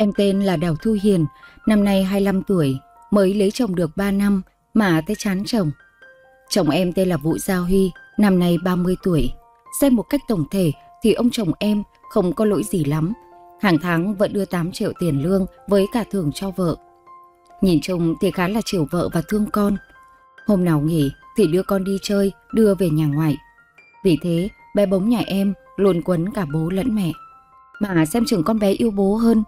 Em tên là Đào Thu Hiền, năm nay 25 tuổi, mới lấy chồng được 3 năm mà tới chán chồng. Chồng em tên là Vũ Giao Huy, năm nay 30 tuổi. Xem một cách tổng thể thì ông chồng em không có lỗi gì lắm. Hàng tháng vẫn đưa 8 triệu tiền lương với cả thưởng cho vợ. Nhìn chồng thì khá là chiều vợ và thương con. Hôm nào nghỉ thì đưa con đi chơi, đưa về nhà ngoại. Vì thế, bé bống nhà em luôn quấn cả bố lẫn mẹ. Mà xem chừng con bé yêu bố hơn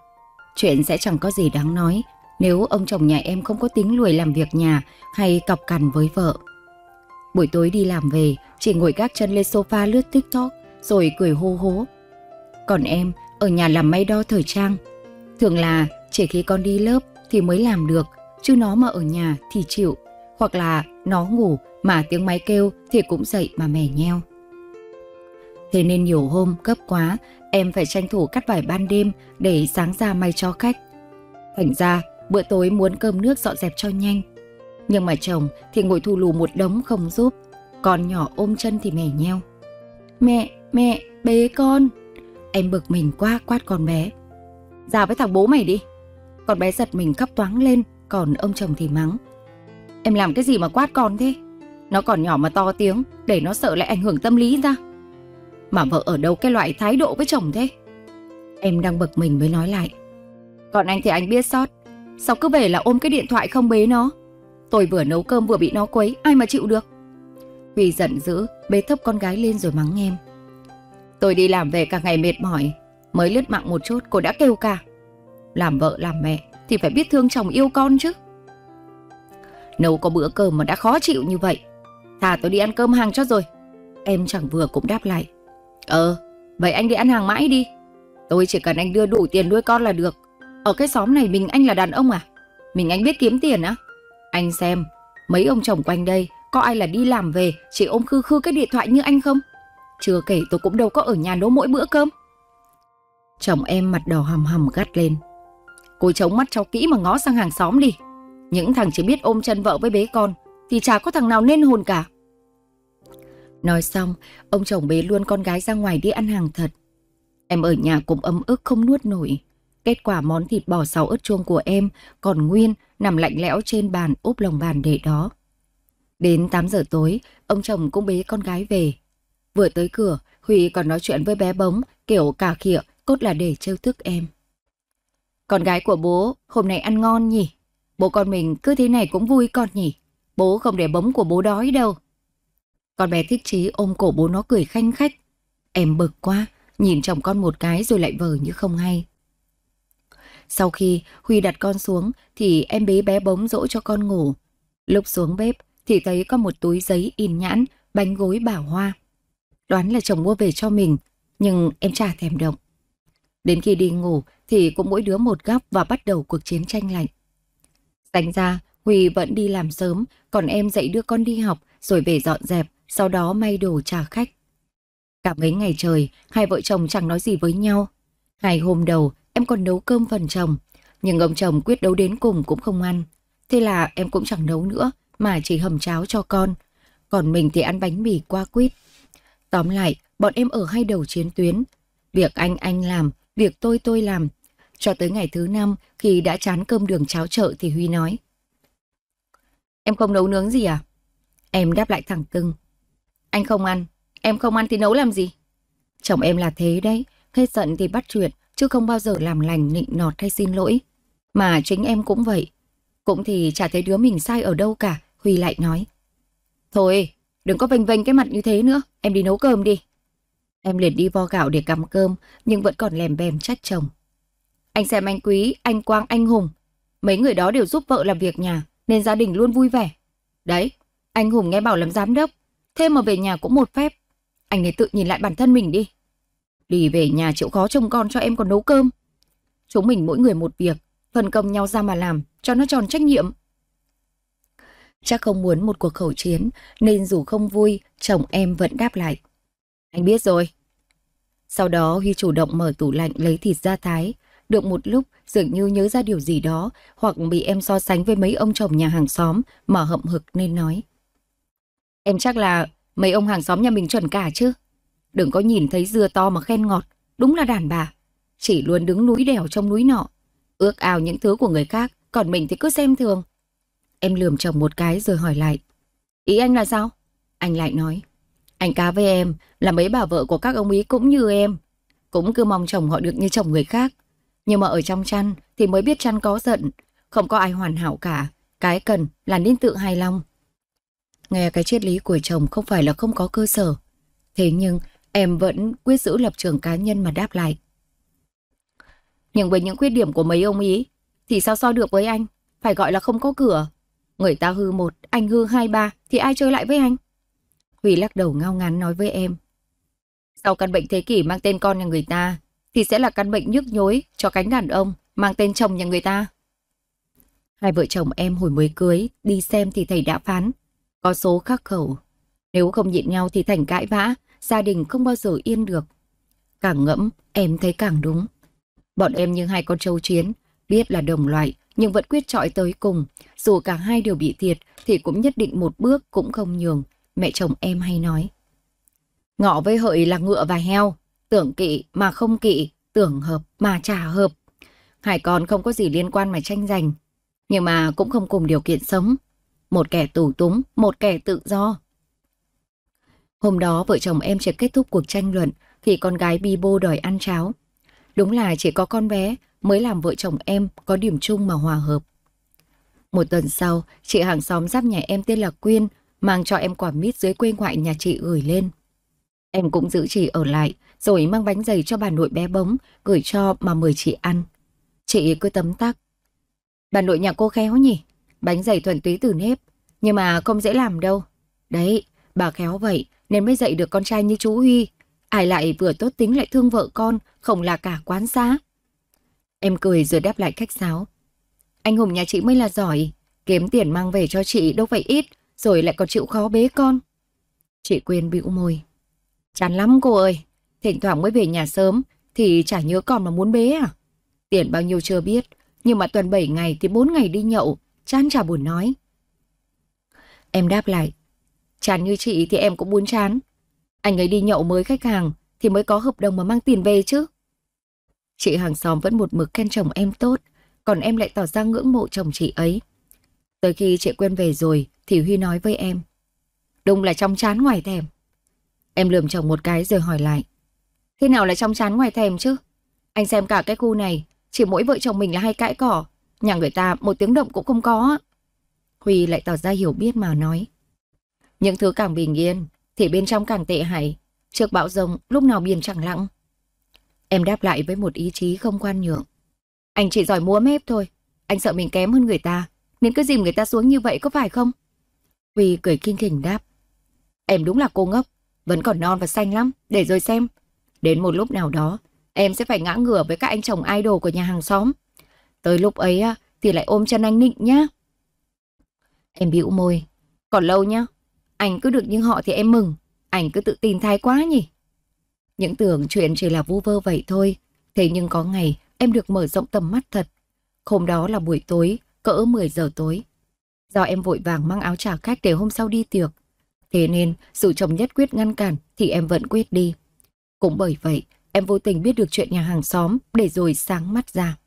chuyện sẽ chẳng có gì đáng nói nếu ông chồng nhà em không có tính lùi làm việc nhà hay cọc cằn với vợ. Buổi tối đi làm về, chỉ ngồi gác chân lên sofa lướt TikTok rồi cười hô hố. Còn em, ở nhà làm may đo thời trang. Thường là chỉ khi con đi lớp thì mới làm được, chứ nó mà ở nhà thì chịu. Hoặc là nó ngủ mà tiếng máy kêu thì cũng dậy mà mè nheo. Thế nên nhiều hôm gấp quá, Em phải tranh thủ cắt vải ban đêm để sáng ra may cho khách. Thành ra, bữa tối muốn cơm nước dọn dẹp cho nhanh. Nhưng mà chồng thì ngồi thu lù một đống không giúp. Con nhỏ ôm chân thì mẻ nheo. Mẹ, mẹ, bế con. Em bực mình quá quát con bé. Ra với thằng bố mày đi. Con bé giật mình khóc toáng lên, còn ông chồng thì mắng. Em làm cái gì mà quát con thế? Nó còn nhỏ mà to tiếng, để nó sợ lại ảnh hưởng tâm lý ra. Mà vợ ở đâu cái loại thái độ với chồng thế Em đang bực mình mới nói lại Còn anh thì anh biết sót Sao cứ về là ôm cái điện thoại không bế nó Tôi vừa nấu cơm vừa bị nó quấy Ai mà chịu được Huy giận dữ bế thấp con gái lên rồi mắng em Tôi đi làm về cả ngày mệt mỏi Mới lướt mạng một chút cô đã kêu cả Làm vợ làm mẹ Thì phải biết thương chồng yêu con chứ Nấu có bữa cơm mà đã khó chịu như vậy Thà tôi đi ăn cơm hàng cho rồi Em chẳng vừa cũng đáp lại Ờ, vậy anh đi ăn hàng mãi đi. Tôi chỉ cần anh đưa đủ tiền nuôi con là được. Ở cái xóm này mình anh là đàn ông à? Mình anh biết kiếm tiền á? Anh xem, mấy ông chồng quanh đây có ai là đi làm về chỉ ôm khư khư cái điện thoại như anh không? Chưa kể tôi cũng đâu có ở nhà nấu mỗi bữa cơm. Chồng em mặt đỏ hầm hầm gắt lên. Cô chống mắt cho kỹ mà ngó sang hàng xóm đi. Những thằng chỉ biết ôm chân vợ với bế con thì chả có thằng nào nên hồn cả. Nói xong, ông chồng bế luôn con gái ra ngoài đi ăn hàng thật. Em ở nhà cũng ấm ức không nuốt nổi. Kết quả món thịt bò xào ớt chuông của em còn nguyên nằm lạnh lẽo trên bàn úp lồng bàn để đó. Đến 8 giờ tối, ông chồng cũng bế con gái về. Vừa tới cửa, Huy còn nói chuyện với bé bóng kiểu cà khịa cốt là để trêu tức em. Con gái của bố hôm nay ăn ngon nhỉ? Bố con mình cứ thế này cũng vui con nhỉ? Bố không để bóng của bố đói đâu. Con bé thích chí ôm cổ bố nó cười khanh khách. Em bực quá, nhìn chồng con một cái rồi lại vờ như không hay. Sau khi Huy đặt con xuống thì em bế bé bóng dỗ cho con ngủ. Lúc xuống bếp thì thấy có một túi giấy in nhãn, bánh gối bảo hoa. Đoán là chồng mua về cho mình, nhưng em chả thèm động. Đến khi đi ngủ thì cũng mỗi đứa một góc và bắt đầu cuộc chiến tranh lạnh. Sánh ra, Huy vẫn đi làm sớm, còn em dạy đưa con đi học rồi về dọn dẹp, sau đó may đồ trả khách. Cả mấy ngày trời, hai vợ chồng chẳng nói gì với nhau. Ngày hôm đầu, em còn nấu cơm phần chồng, nhưng ông chồng quyết đấu đến cùng cũng không ăn. Thế là em cũng chẳng nấu nữa, mà chỉ hầm cháo cho con. Còn mình thì ăn bánh mì qua quýt. Tóm lại, bọn em ở hai đầu chiến tuyến. Việc anh anh làm, việc tôi tôi làm. Cho tới ngày thứ năm, khi đã chán cơm đường cháo chợ thì Huy nói. Em không nấu nướng gì à? Em đáp lại thẳng cưng. Anh không ăn, em không ăn thì nấu làm gì? Chồng em là thế đấy, khi giận thì bắt chuyện, chứ không bao giờ làm lành nịnh nọt hay xin lỗi. Mà chính em cũng vậy. Cũng thì chả thấy đứa mình sai ở đâu cả, Huy lại nói. Thôi, đừng có vênh vênh cái mặt như thế nữa, em đi nấu cơm đi. Em liền đi vo gạo để cắm cơm, nhưng vẫn còn lèm bèm trách chồng. Anh xem anh Quý, anh Quang, anh Hùng. Mấy người đó đều giúp vợ làm việc nhà, nên gia đình luôn vui vẻ. Đấy, anh Hùng nghe bảo làm giám đốc, Thế mà về nhà cũng một phép. Anh ấy tự nhìn lại bản thân mình đi. Đi về nhà chịu khó trông con cho em còn nấu cơm. Chúng mình mỗi người một việc, phân công nhau ra mà làm, cho nó tròn trách nhiệm. Chắc không muốn một cuộc khẩu chiến, nên dù không vui, chồng em vẫn đáp lại. Anh biết rồi. Sau đó Huy chủ động mở tủ lạnh lấy thịt ra thái. Được một lúc, dường như nhớ ra điều gì đó, hoặc bị em so sánh với mấy ông chồng nhà hàng xóm mà hậm hực nên nói. Em chắc là mấy ông hàng xóm nhà mình chuẩn cả chứ. Đừng có nhìn thấy dưa to mà khen ngọt, đúng là đàn bà. Chỉ luôn đứng núi đèo trong núi nọ, ước ao những thứ của người khác, còn mình thì cứ xem thường. Em lườm chồng một cái rồi hỏi lại. Ý anh là sao? Anh lại nói. Anh cá với em là mấy bà vợ của các ông ý cũng như em. Cũng cứ mong chồng họ được như chồng người khác. Nhưng mà ở trong chăn thì mới biết chăn có giận. Không có ai hoàn hảo cả. Cái cần là nên tự hài lòng. Nghe cái triết lý của chồng không phải là không có cơ sở. Thế nhưng em vẫn quyết giữ lập trường cá nhân mà đáp lại. Nhưng với những khuyết điểm của mấy ông ý thì sao so được với anh? Phải gọi là không có cửa. Người ta hư một, anh hư hai ba thì ai chơi lại với anh? Huy lắc đầu ngao ngán nói với em. Sau căn bệnh thế kỷ mang tên con nhà người ta thì sẽ là căn bệnh nhức nhối cho cánh đàn ông mang tên chồng nhà người ta. Hai vợ chồng em hồi mới cưới đi xem thì thầy đã phán có số khắc khẩu. Nếu không nhịn nhau thì thành cãi vã, gia đình không bao giờ yên được. Càng ngẫm, em thấy càng đúng. Bọn em như hai con trâu chiến, biết là đồng loại, nhưng vẫn quyết trọi tới cùng. Dù cả hai đều bị thiệt, thì cũng nhất định một bước cũng không nhường, mẹ chồng em hay nói. Ngọ với hợi là ngựa và heo, tưởng kỵ mà không kỵ, tưởng hợp mà trả hợp. Hai con không có gì liên quan mà tranh giành, nhưng mà cũng không cùng điều kiện sống một kẻ tù túng, một kẻ tự do. Hôm đó vợ chồng em chưa kết thúc cuộc tranh luận thì con gái bi bô đòi ăn cháo. Đúng là chỉ có con bé mới làm vợ chồng em có điểm chung mà hòa hợp. Một tuần sau, chị hàng xóm giáp nhà em tên là Quyên mang cho em quả mít dưới quê ngoại nhà chị gửi lên. Em cũng giữ chị ở lại, rồi mang bánh giày cho bà nội bé bóng, gửi cho mà mời chị ăn. Chị cứ tấm tắc. Bà nội nhà cô khéo nhỉ, bánh dày thuần túy từ nếp, nhưng mà không dễ làm đâu. Đấy, bà khéo vậy nên mới dạy được con trai như chú Huy. Ai lại vừa tốt tính lại thương vợ con, không là cả quán xã. Em cười rồi đáp lại khách sáo. Anh Hùng nhà chị mới là giỏi, kiếm tiền mang về cho chị đâu phải ít, rồi lại còn chịu khó bế con. Chị quên bĩu môi. Chán lắm cô ơi, thỉnh thoảng mới về nhà sớm thì chả nhớ còn mà muốn bế à. Tiền bao nhiêu chưa biết, nhưng mà tuần 7 ngày thì 4 ngày đi nhậu, Chán chả buồn nói. Em đáp lại. Chán như chị thì em cũng buồn chán. Anh ấy đi nhậu mới khách hàng thì mới có hợp đồng mà mang tiền về chứ. Chị hàng xóm vẫn một mực khen chồng em tốt, còn em lại tỏ ra ngưỡng mộ chồng chị ấy. Tới khi chị quen về rồi thì Huy nói với em. Đúng là trong chán ngoài thèm. Em lườm chồng một cái rồi hỏi lại. Thế nào là trong chán ngoài thèm chứ? Anh xem cả cái khu này, chỉ mỗi vợ chồng mình là hay cãi cỏ, Nhà người ta một tiếng động cũng không có. Huy lại tỏ ra hiểu biết mà nói. Những thứ càng bình yên thì bên trong càng tệ hại. Trước bão rồng lúc nào biển chẳng lặng. Em đáp lại với một ý chí không quan nhượng. Anh chỉ giỏi múa mép thôi. Anh sợ mình kém hơn người ta. Nên cứ dìm người ta xuống như vậy có phải không? Huy cười kinh khỉnh đáp. Em đúng là cô ngốc. Vẫn còn non và xanh lắm. Để rồi xem. Đến một lúc nào đó, em sẽ phải ngã ngửa với các anh chồng idol của nhà hàng xóm. Tới lúc ấy á, thì lại ôm chân anh Nịnh nhá. Em bĩu môi. Còn lâu nhá. Anh cứ được như họ thì em mừng. Anh cứ tự tin thái quá nhỉ. Những tưởng chuyện chỉ là vu vơ vậy thôi. Thế nhưng có ngày em được mở rộng tầm mắt thật. Hôm đó là buổi tối, cỡ 10 giờ tối. Do em vội vàng mang áo trả khách để hôm sau đi tiệc. Thế nên dù chồng nhất quyết ngăn cản thì em vẫn quyết đi. Cũng bởi vậy, em vô tình biết được chuyện nhà hàng xóm để rồi sáng mắt ra.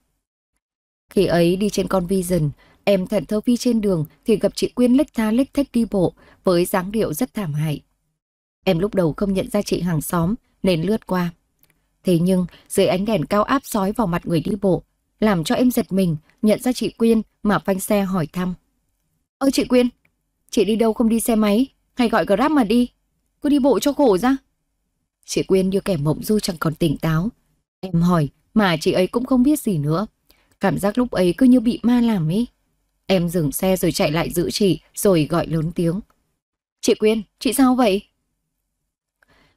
Khi ấy đi trên con Vision, em thận thơ phi trên đường thì gặp chị Quyên lách tha lách thách đi bộ với dáng điệu rất thảm hại. Em lúc đầu không nhận ra chị hàng xóm nên lướt qua. Thế nhưng dưới ánh đèn cao áp sói vào mặt người đi bộ làm cho em giật mình nhận ra chị Quyên mà phanh xe hỏi thăm. Ơ chị Quyên, chị đi đâu không đi xe máy hay gọi Grab mà đi? Cứ đi bộ cho khổ ra. Chị Quyên như kẻ mộng du chẳng còn tỉnh táo. Em hỏi mà chị ấy cũng không biết gì nữa. Cảm giác lúc ấy cứ như bị ma làm ấy. Em dừng xe rồi chạy lại giữ chị, rồi gọi lớn tiếng. Chị Quyên, chị sao vậy?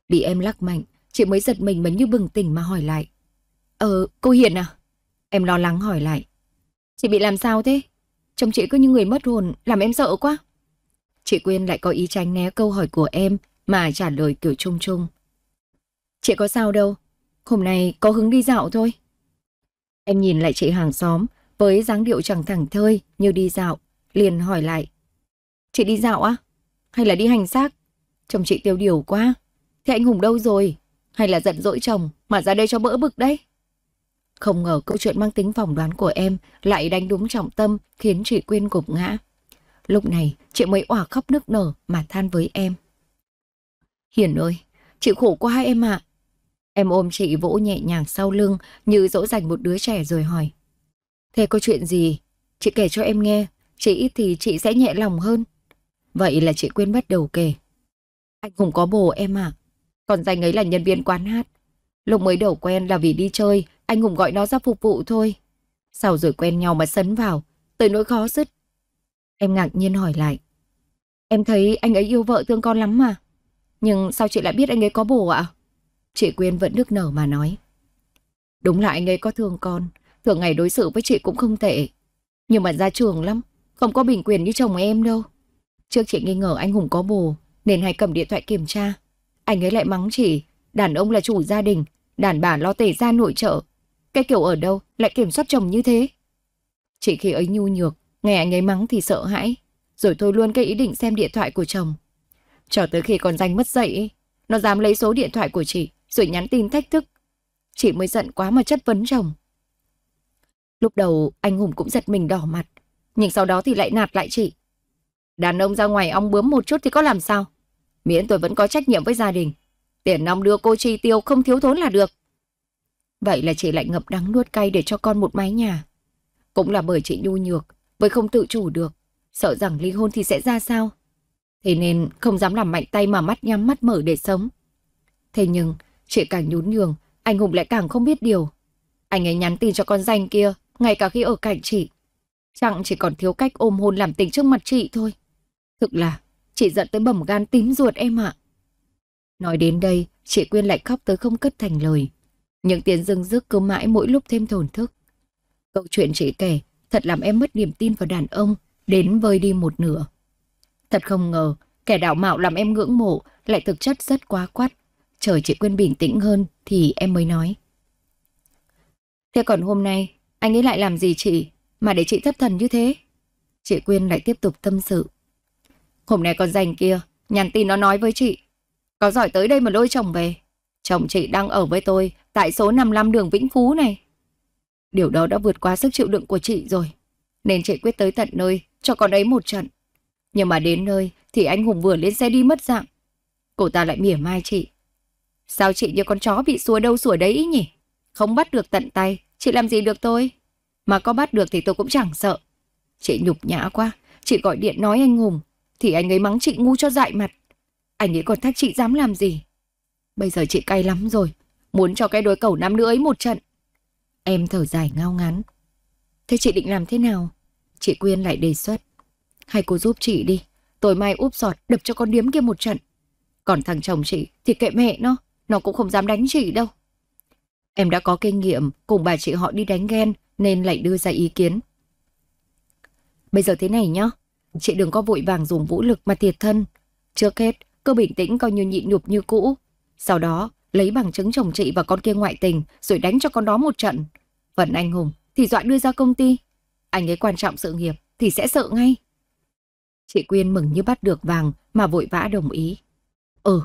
Bị em lắc mạnh, chị mới giật mình mà như bừng tỉnh mà hỏi lại. Ờ, cô Hiền à? Em lo lắng hỏi lại. Chị bị làm sao thế? Trông chị cứ như người mất hồn, làm em sợ quá. Chị Quyên lại có ý tránh né câu hỏi của em mà trả lời kiểu chung chung. Chị có sao đâu, hôm nay có hứng đi dạo thôi. Em nhìn lại chị hàng xóm, với dáng điệu chẳng thẳng thơi như đi dạo, liền hỏi lại. Chị đi dạo á? Hay là đi hành xác? Chồng chị tiêu điều quá. Thế anh Hùng đâu rồi? Hay là giận dỗi chồng mà ra đây cho bỡ bực đấy? Không ngờ câu chuyện mang tính phỏng đoán của em lại đánh đúng trọng tâm khiến chị quên gục ngã. Lúc này chị mới òa khóc nức nở mà than với em. Hiển ơi, chị khổ quá em ạ. À. Em ôm chị vỗ nhẹ nhàng sau lưng như dỗ dành một đứa trẻ rồi hỏi. Thế có chuyện gì? Chị kể cho em nghe, chị ít thì chị sẽ nhẹ lòng hơn. Vậy là chị quên bắt đầu kể. Anh không có bồ em ạ Còn danh ấy là nhân viên quán hát. Lúc mới đầu quen là vì đi chơi, anh Hùng gọi nó ra phục vụ thôi. Sau rồi quen nhau mà sấn vào, tới nỗi khó dứt. Em ngạc nhiên hỏi lại. Em thấy anh ấy yêu vợ thương con lắm mà. Nhưng sao chị lại biết anh ấy có bồ ạ? À? Chị Quyên vẫn nước nở mà nói. Đúng là anh ấy có thương con, thường ngày đối xử với chị cũng không tệ. Nhưng mà ra trường lắm, không có bình quyền như chồng em đâu. Trước chị nghi ngờ anh Hùng có bồ, nên hay cầm điện thoại kiểm tra. Anh ấy lại mắng chị, đàn ông là chủ gia đình, đàn bà lo tể ra nội trợ. Cái kiểu ở đâu lại kiểm soát chồng như thế? Chị khi ấy nhu nhược, nghe anh ấy mắng thì sợ hãi, rồi thôi luôn cái ý định xem điện thoại của chồng. Cho tới khi còn danh mất dậy, nó dám lấy số điện thoại của chị, rồi nhắn tin thách thức. Chỉ mới giận quá mà chất vấn chồng. Lúc đầu anh Hùng cũng giật mình đỏ mặt, nhưng sau đó thì lại nạt lại chị. Đàn ông ra ngoài ong bướm một chút thì có làm sao? Miễn tôi vẫn có trách nhiệm với gia đình. Tiền nong đưa cô chi tiêu không thiếu thốn là được. Vậy là chị lại ngập đắng nuốt cay để cho con một mái nhà. Cũng là bởi chị nhu nhược, với không tự chủ được, sợ rằng ly hôn thì sẽ ra sao. Thế nên không dám làm mạnh tay mà mắt nhắm mắt mở để sống. Thế nhưng, Chị càng nhún nhường, anh Hùng lại càng không biết điều. Anh ấy nhắn tin cho con danh kia, ngay cả khi ở cạnh chị. Chẳng chỉ còn thiếu cách ôm hôn làm tình trước mặt chị thôi. Thực là, chị giận tới bầm gan tím ruột em ạ. Nói đến đây, chị Quyên lại khóc tới không cất thành lời. Những tiếng dưng dứt cứ mãi mỗi lúc thêm thổn thức. Câu chuyện chị kể thật làm em mất niềm tin vào đàn ông, đến vơi đi một nửa. Thật không ngờ, kẻ đạo mạo làm em ngưỡng mộ lại thực chất rất quá quát, chờ chị Quyên bình tĩnh hơn thì em mới nói. Thế còn hôm nay, anh ấy lại làm gì chị mà để chị thất thần như thế? Chị Quyên lại tiếp tục tâm sự. Hôm nay con dành kia, nhắn tin nó nói với chị. Có giỏi tới đây mà lôi chồng về. Chồng chị đang ở với tôi tại số 55 đường Vĩnh Phú này. Điều đó đã vượt quá sức chịu đựng của chị rồi. Nên chị quyết tới tận nơi cho con ấy một trận. Nhưng mà đến nơi thì anh Hùng vừa lên xe đi mất dạng. Cô ta lại mỉa mai chị. Sao chị như con chó bị xua đâu sủa đấy nhỉ? Không bắt được tận tay, chị làm gì được tôi? Mà có bắt được thì tôi cũng chẳng sợ. Chị nhục nhã quá, chị gọi điện nói anh Hùng, thì anh ấy mắng chị ngu cho dại mặt. Anh ấy còn thách chị dám làm gì? Bây giờ chị cay lắm rồi, muốn cho cái đối cẩu nam nữ ấy một trận. Em thở dài ngao ngán. Thế chị định làm thế nào? Chị Quyên lại đề xuất. Hay cô giúp chị đi, tối mai úp sọt đập cho con điếm kia một trận. Còn thằng chồng chị thì kệ mẹ nó, nó cũng không dám đánh chị đâu. Em đã có kinh nghiệm cùng bà chị họ đi đánh ghen nên lại đưa ra ý kiến. Bây giờ thế này nhá, chị đừng có vội vàng dùng vũ lực mà thiệt thân. Trước hết, cứ bình tĩnh coi như nhịn nhục như cũ. Sau đó, lấy bằng chứng chồng chị và con kia ngoại tình rồi đánh cho con đó một trận. Phần anh hùng thì dọa đưa ra công ty. Anh ấy quan trọng sự nghiệp thì sẽ sợ ngay. Chị Quyên mừng như bắt được vàng mà vội vã đồng ý. Ừ,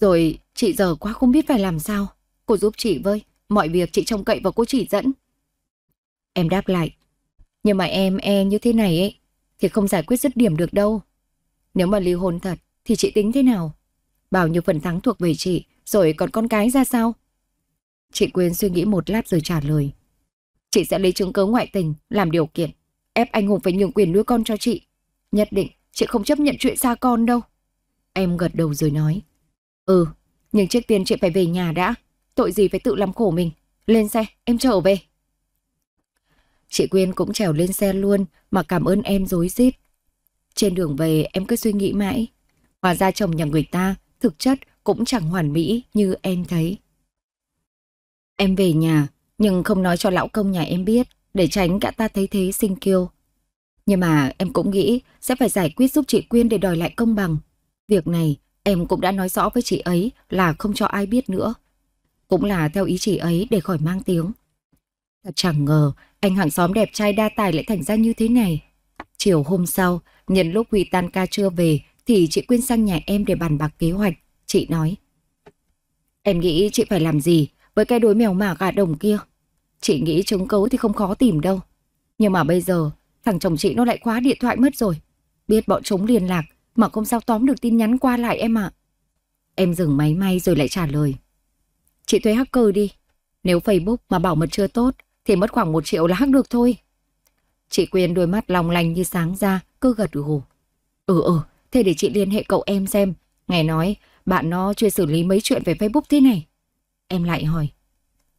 rồi chị giờ quá không biết phải làm sao. Cô giúp chị với, mọi việc chị trông cậy vào cô chỉ dẫn. Em đáp lại. Nhưng mà em e như thế này ấy, thì không giải quyết dứt điểm được đâu. Nếu mà ly hôn thật, thì chị tính thế nào? Bao nhiêu phần thắng thuộc về chị, rồi còn con cái ra sao? Chị Quyên suy nghĩ một lát rồi trả lời. Chị sẽ lấy chứng cứ ngoại tình, làm điều kiện, ép anh Hùng phải nhường quyền nuôi con cho chị. Nhất định, chị không chấp nhận chuyện xa con đâu. Em gật đầu rồi nói. Ừ, nhưng trước tiên chị phải về nhà đã. Tội gì phải tự làm khổ mình. Lên xe, em trở về. Chị Quyên cũng trèo lên xe luôn mà cảm ơn em dối rít. Trên đường về em cứ suy nghĩ mãi. Hóa ra chồng nhà người ta thực chất cũng chẳng hoàn mỹ như em thấy. Em về nhà nhưng không nói cho lão công nhà em biết để tránh cả ta thấy thế sinh kiêu. Nhưng mà em cũng nghĩ sẽ phải giải quyết giúp chị Quyên để đòi lại công bằng. Việc này Em cũng đã nói rõ với chị ấy là không cho ai biết nữa. Cũng là theo ý chị ấy để khỏi mang tiếng. Thật chẳng ngờ anh hàng xóm đẹp trai đa tài lại thành ra như thế này. Chiều hôm sau, nhân lúc Huy tan ca chưa về thì chị Quyên sang nhà em để bàn bạc kế hoạch. Chị nói. Em nghĩ chị phải làm gì với cái đối mèo mả gà đồng kia. Chị nghĩ chứng cấu thì không khó tìm đâu. Nhưng mà bây giờ, thằng chồng chị nó lại khóa điện thoại mất rồi. Biết bọn chúng liên lạc mà không sao tóm được tin nhắn qua lại em ạ. À. Em dừng máy may rồi lại trả lời. Chị thuê hacker đi. Nếu Facebook mà bảo mật chưa tốt thì mất khoảng một triệu là hack được thôi. Chị Quyên đôi mắt long lanh như sáng ra, cứ gật gù. Ừ ừ, thế để chị liên hệ cậu em xem. Nghe nói, bạn nó chưa xử lý mấy chuyện về Facebook thế này. Em lại hỏi.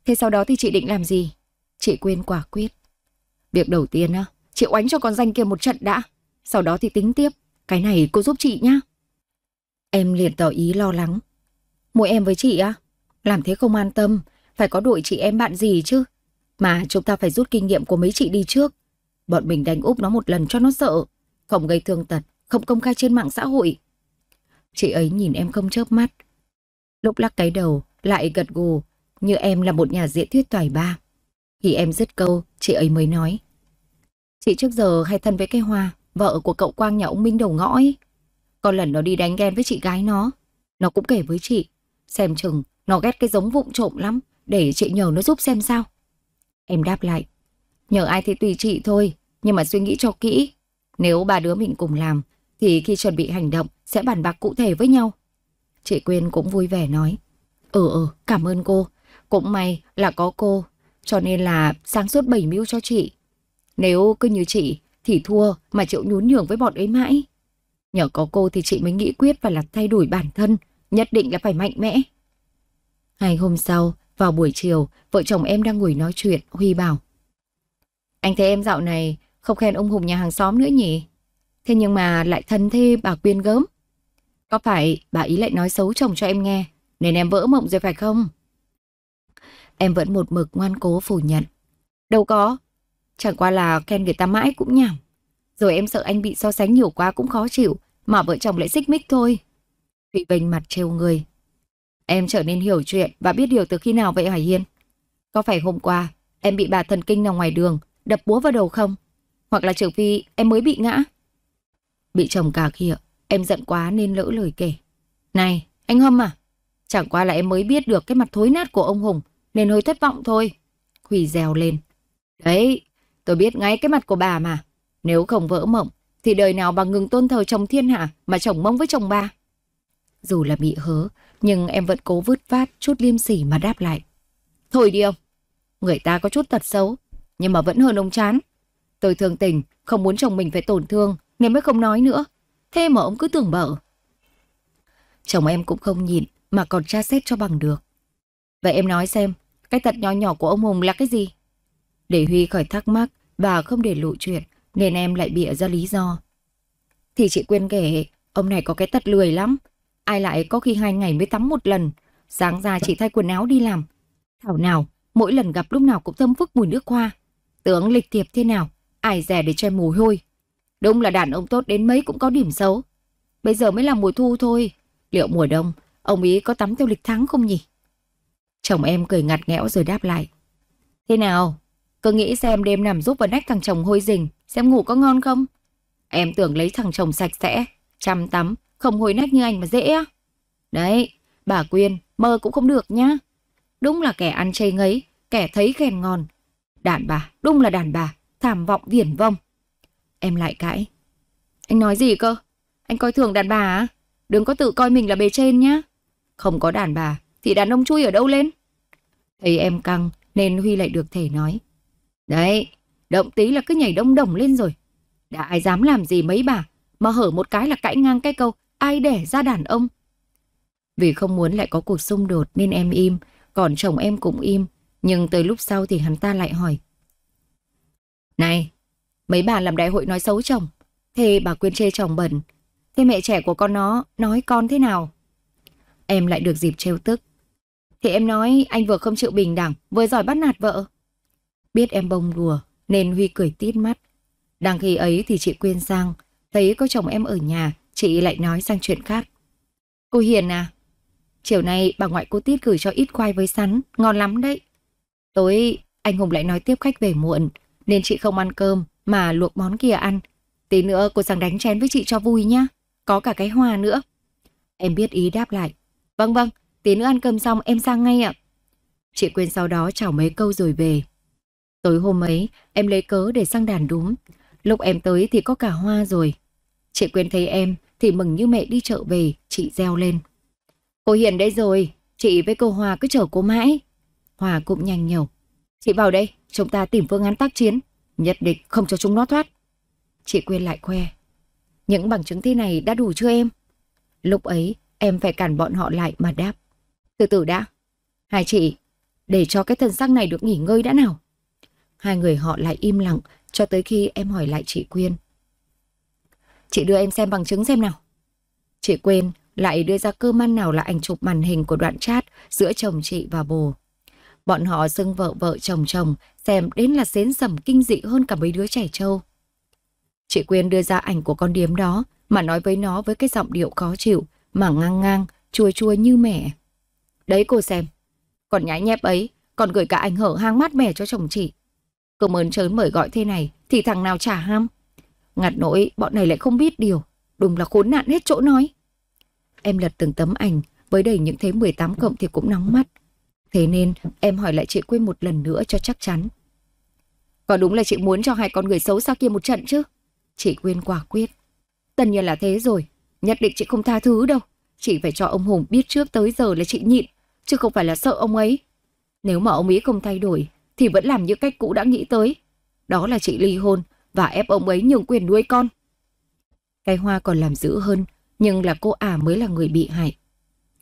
Thế sau đó thì chị định làm gì? Chị Quyên quả quyết. Việc đầu tiên á, chị oánh cho con danh kia một trận đã. Sau đó thì tính tiếp. Cái này cô giúp chị nhá. Em liền tỏ ý lo lắng. Mỗi em với chị á? Làm thế không an tâm, phải có đội chị em bạn gì chứ. Mà chúng ta phải rút kinh nghiệm của mấy chị đi trước. Bọn mình đánh úp nó một lần cho nó sợ. Không gây thương tật, không công khai trên mạng xã hội. Chị ấy nhìn em không chớp mắt. Lúc lắc cái đầu, lại gật gù, như em là một nhà diễn thuyết toài ba. Khi em dứt câu, chị ấy mới nói. Chị trước giờ hay thân với cái hoa, vợ của cậu Quang nhà ông Minh đầu ngõ ấy. Có lần nó đi đánh ghen với chị gái nó, nó cũng kể với chị, xem chừng nó ghét cái giống vụng trộm lắm, để chị nhờ nó giúp xem sao. Em đáp lại, nhờ ai thì tùy chị thôi, nhưng mà suy nghĩ cho kỹ. Nếu ba đứa mình cùng làm, thì khi chuẩn bị hành động sẽ bàn bạc cụ thể với nhau. Chị Quyên cũng vui vẻ nói, ừ ừ, cảm ơn cô, cũng may là có cô, cho nên là sáng suốt bảy mưu cho chị. Nếu cứ như chị thì thua mà chịu nhún nhường với bọn ấy mãi. Nhờ có cô thì chị mới nghĩ quyết và là thay đổi bản thân, nhất định là phải mạnh mẽ. Ngày hôm sau, vào buổi chiều, vợ chồng em đang ngồi nói chuyện, Huy bảo. Anh thấy em dạo này không khen ông Hùng nhà hàng xóm nữa nhỉ? Thế nhưng mà lại thân thế bà Quyên gớm. Có phải bà ý lại nói xấu chồng cho em nghe, nên em vỡ mộng rồi phải không? Em vẫn một mực ngoan cố phủ nhận. Đâu có, Chẳng qua là khen người ta mãi cũng nhảm. Rồi em sợ anh bị so sánh nhiều quá cũng khó chịu, mà vợ chồng lại xích mích thôi. thủy Bình mặt trêu người. Em trở nên hiểu chuyện và biết điều từ khi nào vậy Hải Hiên? Có phải hôm qua em bị bà thần kinh nào ngoài đường đập búa vào đầu không? Hoặc là trừ phi em mới bị ngã? Bị chồng cà khịa, em giận quá nên lỡ lời kể. Này, anh Hâm à? Chẳng qua là em mới biết được cái mặt thối nát của ông Hùng nên hơi thất vọng thôi. Hủy dèo lên. Đấy, Tôi biết ngay cái mặt của bà mà. Nếu không vỡ mộng, thì đời nào bà ngừng tôn thờ chồng thiên hạ mà chồng mông với chồng bà. Dù là bị hớ, nhưng em vẫn cố vứt vát chút liêm sỉ mà đáp lại. Thôi đi ông, người ta có chút tật xấu, nhưng mà vẫn hơn ông chán. Tôi thương tình, không muốn chồng mình phải tổn thương nên mới không nói nữa. Thế mà ông cứ tưởng bở. Chồng em cũng không nhịn mà còn tra xét cho bằng được. Vậy em nói xem, cái tật nhỏ nhỏ của ông Hùng là cái gì? Để Huy khỏi thắc mắc và không để lộ chuyện nên em lại bịa ra lý do. Thì chị quên kể, ông này có cái tật lười lắm. Ai lại có khi hai ngày mới tắm một lần. Sáng ra chỉ thay quần áo đi làm. Thảo nào, mỗi lần gặp lúc nào cũng thâm phức mùi nước hoa. Tưởng lịch thiệp thế nào, ai rẻ để cho em mồ hôi. Đúng là đàn ông tốt đến mấy cũng có điểm xấu. Bây giờ mới là mùa thu thôi. Liệu mùa đông, ông ý có tắm theo lịch tháng không nhỉ? Chồng em cười ngặt nghẽo rồi đáp lại. Thế nào, cứ nghĩ xem đêm nằm giúp vào nách thằng chồng hôi rình, xem ngủ có ngon không? Em tưởng lấy thằng chồng sạch sẽ, chăm tắm, không hôi nách như anh mà dễ á. Đấy, bà Quyên, mơ cũng không được nhá. Đúng là kẻ ăn chê ngấy, kẻ thấy khen ngon. Đàn bà, đúng là đàn bà, thảm vọng viển vông. Em lại cãi. Anh nói gì cơ? Anh coi thường đàn bà á? Đừng có tự coi mình là bề trên nhá. Không có đàn bà, thì đàn ông chui ở đâu lên? Thấy em căng, nên Huy lại được thể nói. Đấy, động tí là cứ nhảy đông đồng lên rồi. Đã ai dám làm gì mấy bà, mà hở một cái là cãi ngang cái câu ai đẻ ra đàn ông. Vì không muốn lại có cuộc xung đột nên em im, còn chồng em cũng im. Nhưng tới lúc sau thì hắn ta lại hỏi. Này, mấy bà làm đại hội nói xấu chồng, thế bà Quyên chê chồng bẩn. Thế mẹ trẻ của con nó nói con thế nào? Em lại được dịp trêu tức. Thì em nói anh vừa không chịu bình đẳng, vừa giỏi bắt nạt vợ. Biết em bông đùa nên Huy cười tít mắt. Đang khi ấy thì chị quên sang, thấy có chồng em ở nhà, chị lại nói sang chuyện khác. Cô Hiền à, chiều nay bà ngoại cô Tít gửi cho ít khoai với sắn, ngon lắm đấy. Tối anh Hùng lại nói tiếp khách về muộn, nên chị không ăn cơm mà luộc món kia ăn. Tí nữa cô sang đánh chén với chị cho vui nhá, có cả cái hoa nữa. Em biết ý đáp lại. Vâng vâng, tí nữa ăn cơm xong em sang ngay ạ. Chị quên sau đó chào mấy câu rồi về. Tối hôm ấy, em lấy cớ để sang đàn đúng. Lúc em tới thì có cả hoa rồi. Chị quên thấy em thì mừng như mẹ đi chợ về, chị reo lên. Cô Hiền đây rồi, chị với cô Hòa cứ chờ cô mãi. Hòa cũng nhanh nhiều. Chị vào đây, chúng ta tìm phương án tác chiến, nhất định không cho chúng nó thoát. Chị quên lại khoe. Những bằng chứng thi này đã đủ chưa em? Lúc ấy, em phải cản bọn họ lại mà đáp. Từ từ đã. Hai chị, để cho cái thân xác này được nghỉ ngơi đã nào. Hai người họ lại im lặng cho tới khi em hỏi lại chị Quyên. Chị đưa em xem bằng chứng xem nào. Chị Quyên lại đưa ra cơ man nào là ảnh chụp màn hình của đoạn chat giữa chồng chị và bồ. Bọn họ xưng vợ vợ chồng chồng xem đến là xến sầm kinh dị hơn cả mấy đứa trẻ trâu. Chị Quyên đưa ra ảnh của con điếm đó mà nói với nó với cái giọng điệu khó chịu mà ngang ngang, chua chua như mẹ. Đấy cô xem, còn nhãi nhép ấy còn gửi cả ảnh hở hang mát mẻ cho chồng chị. Cơm ơn chớn mời gọi thế này thì thằng nào trả ham. Ngặt nỗi bọn này lại không biết điều. Đúng là khốn nạn hết chỗ nói. Em lật từng tấm ảnh với đầy những thế 18 cộng thì cũng nóng mắt. Thế nên em hỏi lại chị Quy một lần nữa cho chắc chắn. Có đúng là chị muốn cho hai con người xấu xa kia một trận chứ? Chị Quyên quả quyết. Tất nhiên là thế rồi. Nhất định chị không tha thứ đâu. Chị phải cho ông Hùng biết trước tới giờ là chị nhịn. Chứ không phải là sợ ông ấy. Nếu mà ông ấy không thay đổi thì vẫn làm những cách cũ đã nghĩ tới. Đó là chị ly hôn và ép ông ấy nhường quyền nuôi con. Cái hoa còn làm dữ hơn, nhưng là cô ả à mới là người bị hại.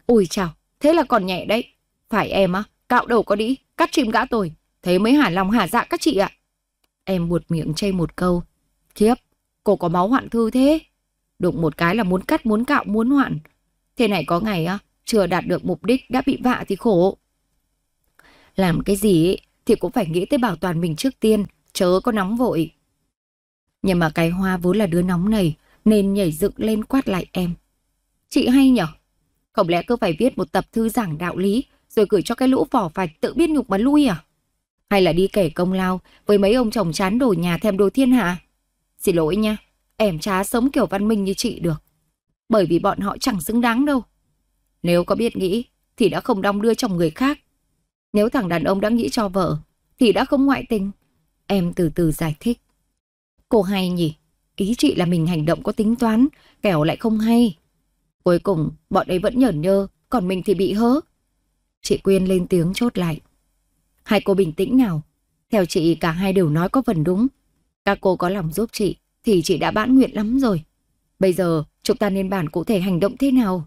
Ôi chào, thế là còn nhẹ đấy. Phải em á, cạo đầu có đĩ, cắt chim gã tồi, Thế mới hả lòng hả dạ các chị ạ. Em buột miệng chay một câu. Khiếp, cô có máu hoạn thư thế. Đụng một cái là muốn cắt, muốn cạo, muốn hoạn. Thế này có ngày á, chưa đạt được mục đích đã bị vạ thì khổ. Làm cái gì ấy, thì cũng phải nghĩ tới bảo toàn mình trước tiên, chớ có nóng vội. Nhưng mà cái hoa vốn là đứa nóng này, nên nhảy dựng lên quát lại em. Chị hay nhở? Không lẽ cứ phải viết một tập thư giảng đạo lý, rồi gửi cho cái lũ vỏ vạch tự biết nhục mà lui à? Hay là đi kể công lao với mấy ông chồng chán đồ nhà thèm đồ thiên hạ? Xin lỗi nha, em chả sống kiểu văn minh như chị được. Bởi vì bọn họ chẳng xứng đáng đâu. Nếu có biết nghĩ thì đã không đong đưa chồng người khác nếu thằng đàn ông đã nghĩ cho vợ, thì đã không ngoại tình. Em từ từ giải thích. Cô hay nhỉ? Ý chị là mình hành động có tính toán, kẻo lại không hay. Cuối cùng, bọn ấy vẫn nhởn nhơ, còn mình thì bị hớ. Chị Quyên lên tiếng chốt lại. Hai cô bình tĩnh nào. Theo chị, cả hai đều nói có phần đúng. Các cô có lòng giúp chị, thì chị đã mãn nguyện lắm rồi. Bây giờ, chúng ta nên bản cụ thể hành động thế nào?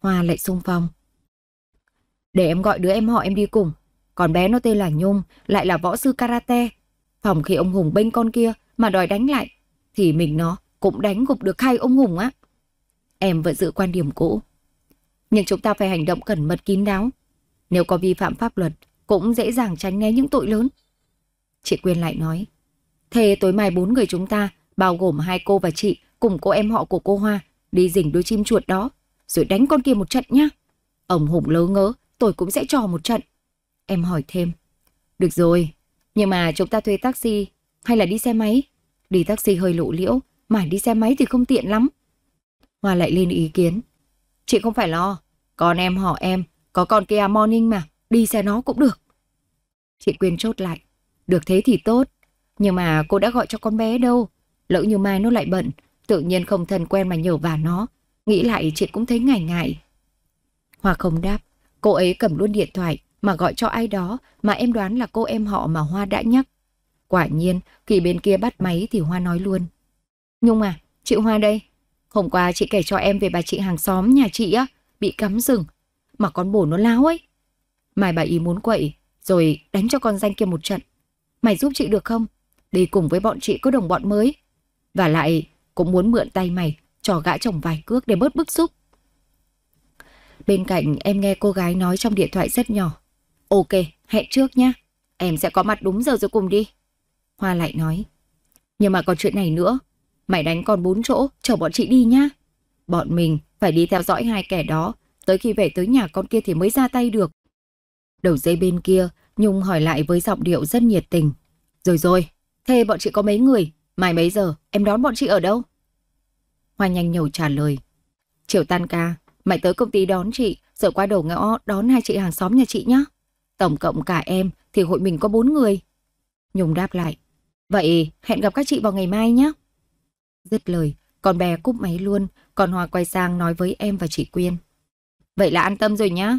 Hoa lại xung phong. Để em gọi đứa em họ em đi cùng. Còn bé nó tên là Nhung, lại là võ sư karate. Phòng khi ông Hùng bênh con kia mà đòi đánh lại, thì mình nó cũng đánh gục được hai ông Hùng á. Em vẫn giữ quan điểm cũ. Nhưng chúng ta phải hành động cẩn mật kín đáo. Nếu có vi phạm pháp luật, cũng dễ dàng tránh né những tội lớn. Chị Quyên lại nói, thế tối mai bốn người chúng ta, bao gồm hai cô và chị, cùng cô em họ của cô Hoa, đi rình đôi chim chuột đó, rồi đánh con kia một trận nhá. Ông Hùng lớ ngớ, tôi cũng sẽ trò một trận. Em hỏi thêm. Được rồi, nhưng mà chúng ta thuê taxi hay là đi xe máy? Đi taxi hơi lộ liễu, mà đi xe máy thì không tiện lắm. Hoa lại lên ý kiến. Chị không phải lo, con em họ em, có con Kia Morning mà, đi xe nó cũng được. Chị Quyên chốt lại. Được thế thì tốt, nhưng mà cô đã gọi cho con bé đâu. Lỡ như mai nó lại bận, tự nhiên không thân quen mà nhờ vả nó. Nghĩ lại chị cũng thấy ngại ngại. Hoa không đáp, Cô ấy cầm luôn điện thoại mà gọi cho ai đó mà em đoán là cô em họ mà Hoa đã nhắc. Quả nhiên, khi bên kia bắt máy thì Hoa nói luôn. Nhung à, chị Hoa đây. Hôm qua chị kể cho em về bà chị hàng xóm nhà chị á, bị cắm rừng, mà con bổ nó láo ấy. Mai bà ý muốn quậy, rồi đánh cho con danh kia một trận. Mày giúp chị được không? Đi cùng với bọn chị có đồng bọn mới. Và lại, cũng muốn mượn tay mày, trò gã chồng vài cước để bớt bức xúc. Bên cạnh em nghe cô gái nói trong điện thoại rất nhỏ. Ok, hẹn trước nhé. Em sẽ có mặt đúng giờ rồi cùng đi. Hoa lại nói. Nhưng mà còn chuyện này nữa. Mày đánh con bốn chỗ, chở bọn chị đi nhá. Bọn mình phải đi theo dõi hai kẻ đó. Tới khi về tới nhà con kia thì mới ra tay được. Đầu dây bên kia, Nhung hỏi lại với giọng điệu rất nhiệt tình. Rồi rồi, thế bọn chị có mấy người? Mai mấy giờ, em đón bọn chị ở đâu? Hoa nhanh nhầu trả lời. Chiều tan ca, Mày tới công ty đón chị, rồi qua đầu ngõ đón hai chị hàng xóm nhà chị nhé. Tổng cộng cả em thì hội mình có bốn người. Nhung đáp lại. Vậy hẹn gặp các chị vào ngày mai nhé. Dứt lời, con bé cúp máy luôn, còn Hòa quay sang nói với em và chị Quyên. Vậy là an tâm rồi nhá.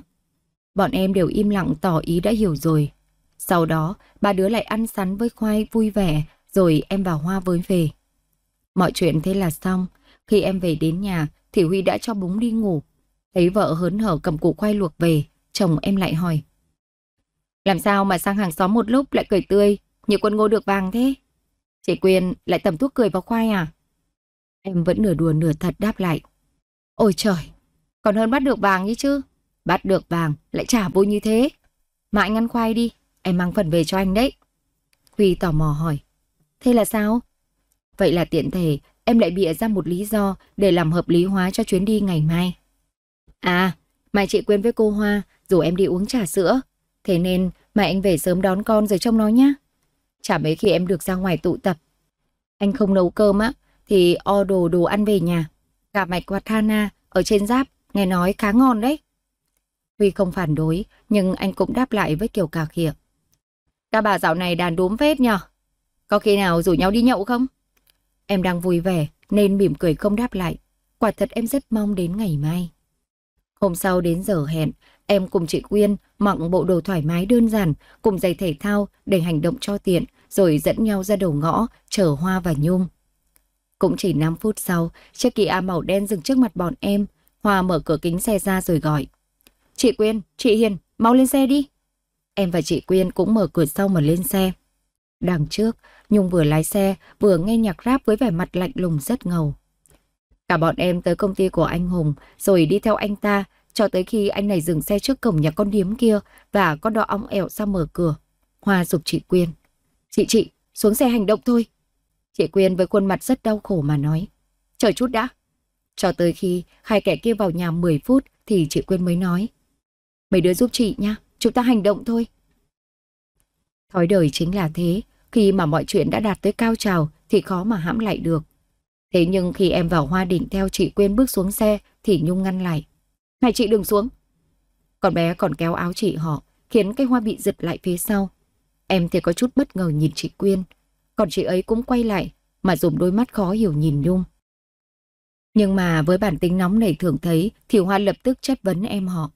Bọn em đều im lặng tỏ ý đã hiểu rồi. Sau đó, ba đứa lại ăn sắn với khoai vui vẻ, rồi em và Hoa với về. Mọi chuyện thế là xong. Khi em về đến nhà, thì Huy đã cho búng đi ngủ Thấy vợ hớn hở cầm củ khoai luộc về, chồng em lại hỏi. Làm sao mà sang hàng xóm một lúc lại cười tươi, như quân ngô được vàng thế? Chị Quyên lại tầm thuốc cười vào khoai à? Em vẫn nửa đùa nửa thật đáp lại. Ôi trời, còn hơn bắt được vàng như chứ. Bắt được vàng lại trả vui như thế. Mà anh ăn khoai đi, em mang phần về cho anh đấy. Huy tò mò hỏi. Thế là sao? Vậy là tiện thể em lại bịa ra một lý do để làm hợp lý hóa cho chuyến đi ngày mai. À, mà chị quên với cô Hoa, dù em đi uống trà sữa. Thế nên mà anh về sớm đón con rồi trông nó nhé. Chả mấy khi em được ra ngoài tụ tập. Anh không nấu cơm á, thì o đồ đồ ăn về nhà. Gà mạch Watana ở trên giáp, nghe nói khá ngon đấy. Huy không phản đối, nhưng anh cũng đáp lại với kiểu cà khịa. Các bà dạo này đàn đốm phết nhờ. Có khi nào rủ nhau đi nhậu không? Em đang vui vẻ, nên mỉm cười không đáp lại. Quả thật em rất mong đến ngày mai. Hôm sau đến giờ hẹn, em cùng chị Quyên mặc bộ đồ thoải mái đơn giản, cùng giày thể thao để hành động cho tiện, rồi dẫn nhau ra đầu ngõ, chở hoa và nhung. Cũng chỉ 5 phút sau, chiếc Kia màu đen dừng trước mặt bọn em. Hoa mở cửa kính xe ra rồi gọi. Chị Quyên, chị Hiền, mau lên xe đi. Em và chị Quyên cũng mở cửa sau mà lên xe. Đằng trước, Nhung vừa lái xe, vừa nghe nhạc rap với vẻ mặt lạnh lùng rất ngầu. Cả bọn em tới công ty của anh Hùng rồi đi theo anh ta cho tới khi anh này dừng xe trước cổng nhà con điếm kia và con đo ong ẻo ra mở cửa. Hoa dục chị Quyên. Chị chị, xuống xe hành động thôi. Chị Quyên với khuôn mặt rất đau khổ mà nói. Chờ chút đã. Cho tới khi hai kẻ kia vào nhà 10 phút thì chị Quyên mới nói. Mấy đứa giúp chị nha, chúng ta hành động thôi. Thói đời chính là thế, khi mà mọi chuyện đã đạt tới cao trào thì khó mà hãm lại được. Thế nhưng khi em vào Hoa Đình theo chị Quyên bước xuống xe thì Nhung ngăn lại. Này chị đừng xuống. Con bé còn kéo áo chị họ, khiến cái hoa bị giật lại phía sau. Em thì có chút bất ngờ nhìn chị Quyên, còn chị ấy cũng quay lại mà dùng đôi mắt khó hiểu nhìn Nhung. Nhưng mà với bản tính nóng nảy thường thấy thì Hoa lập tức chất vấn em họ.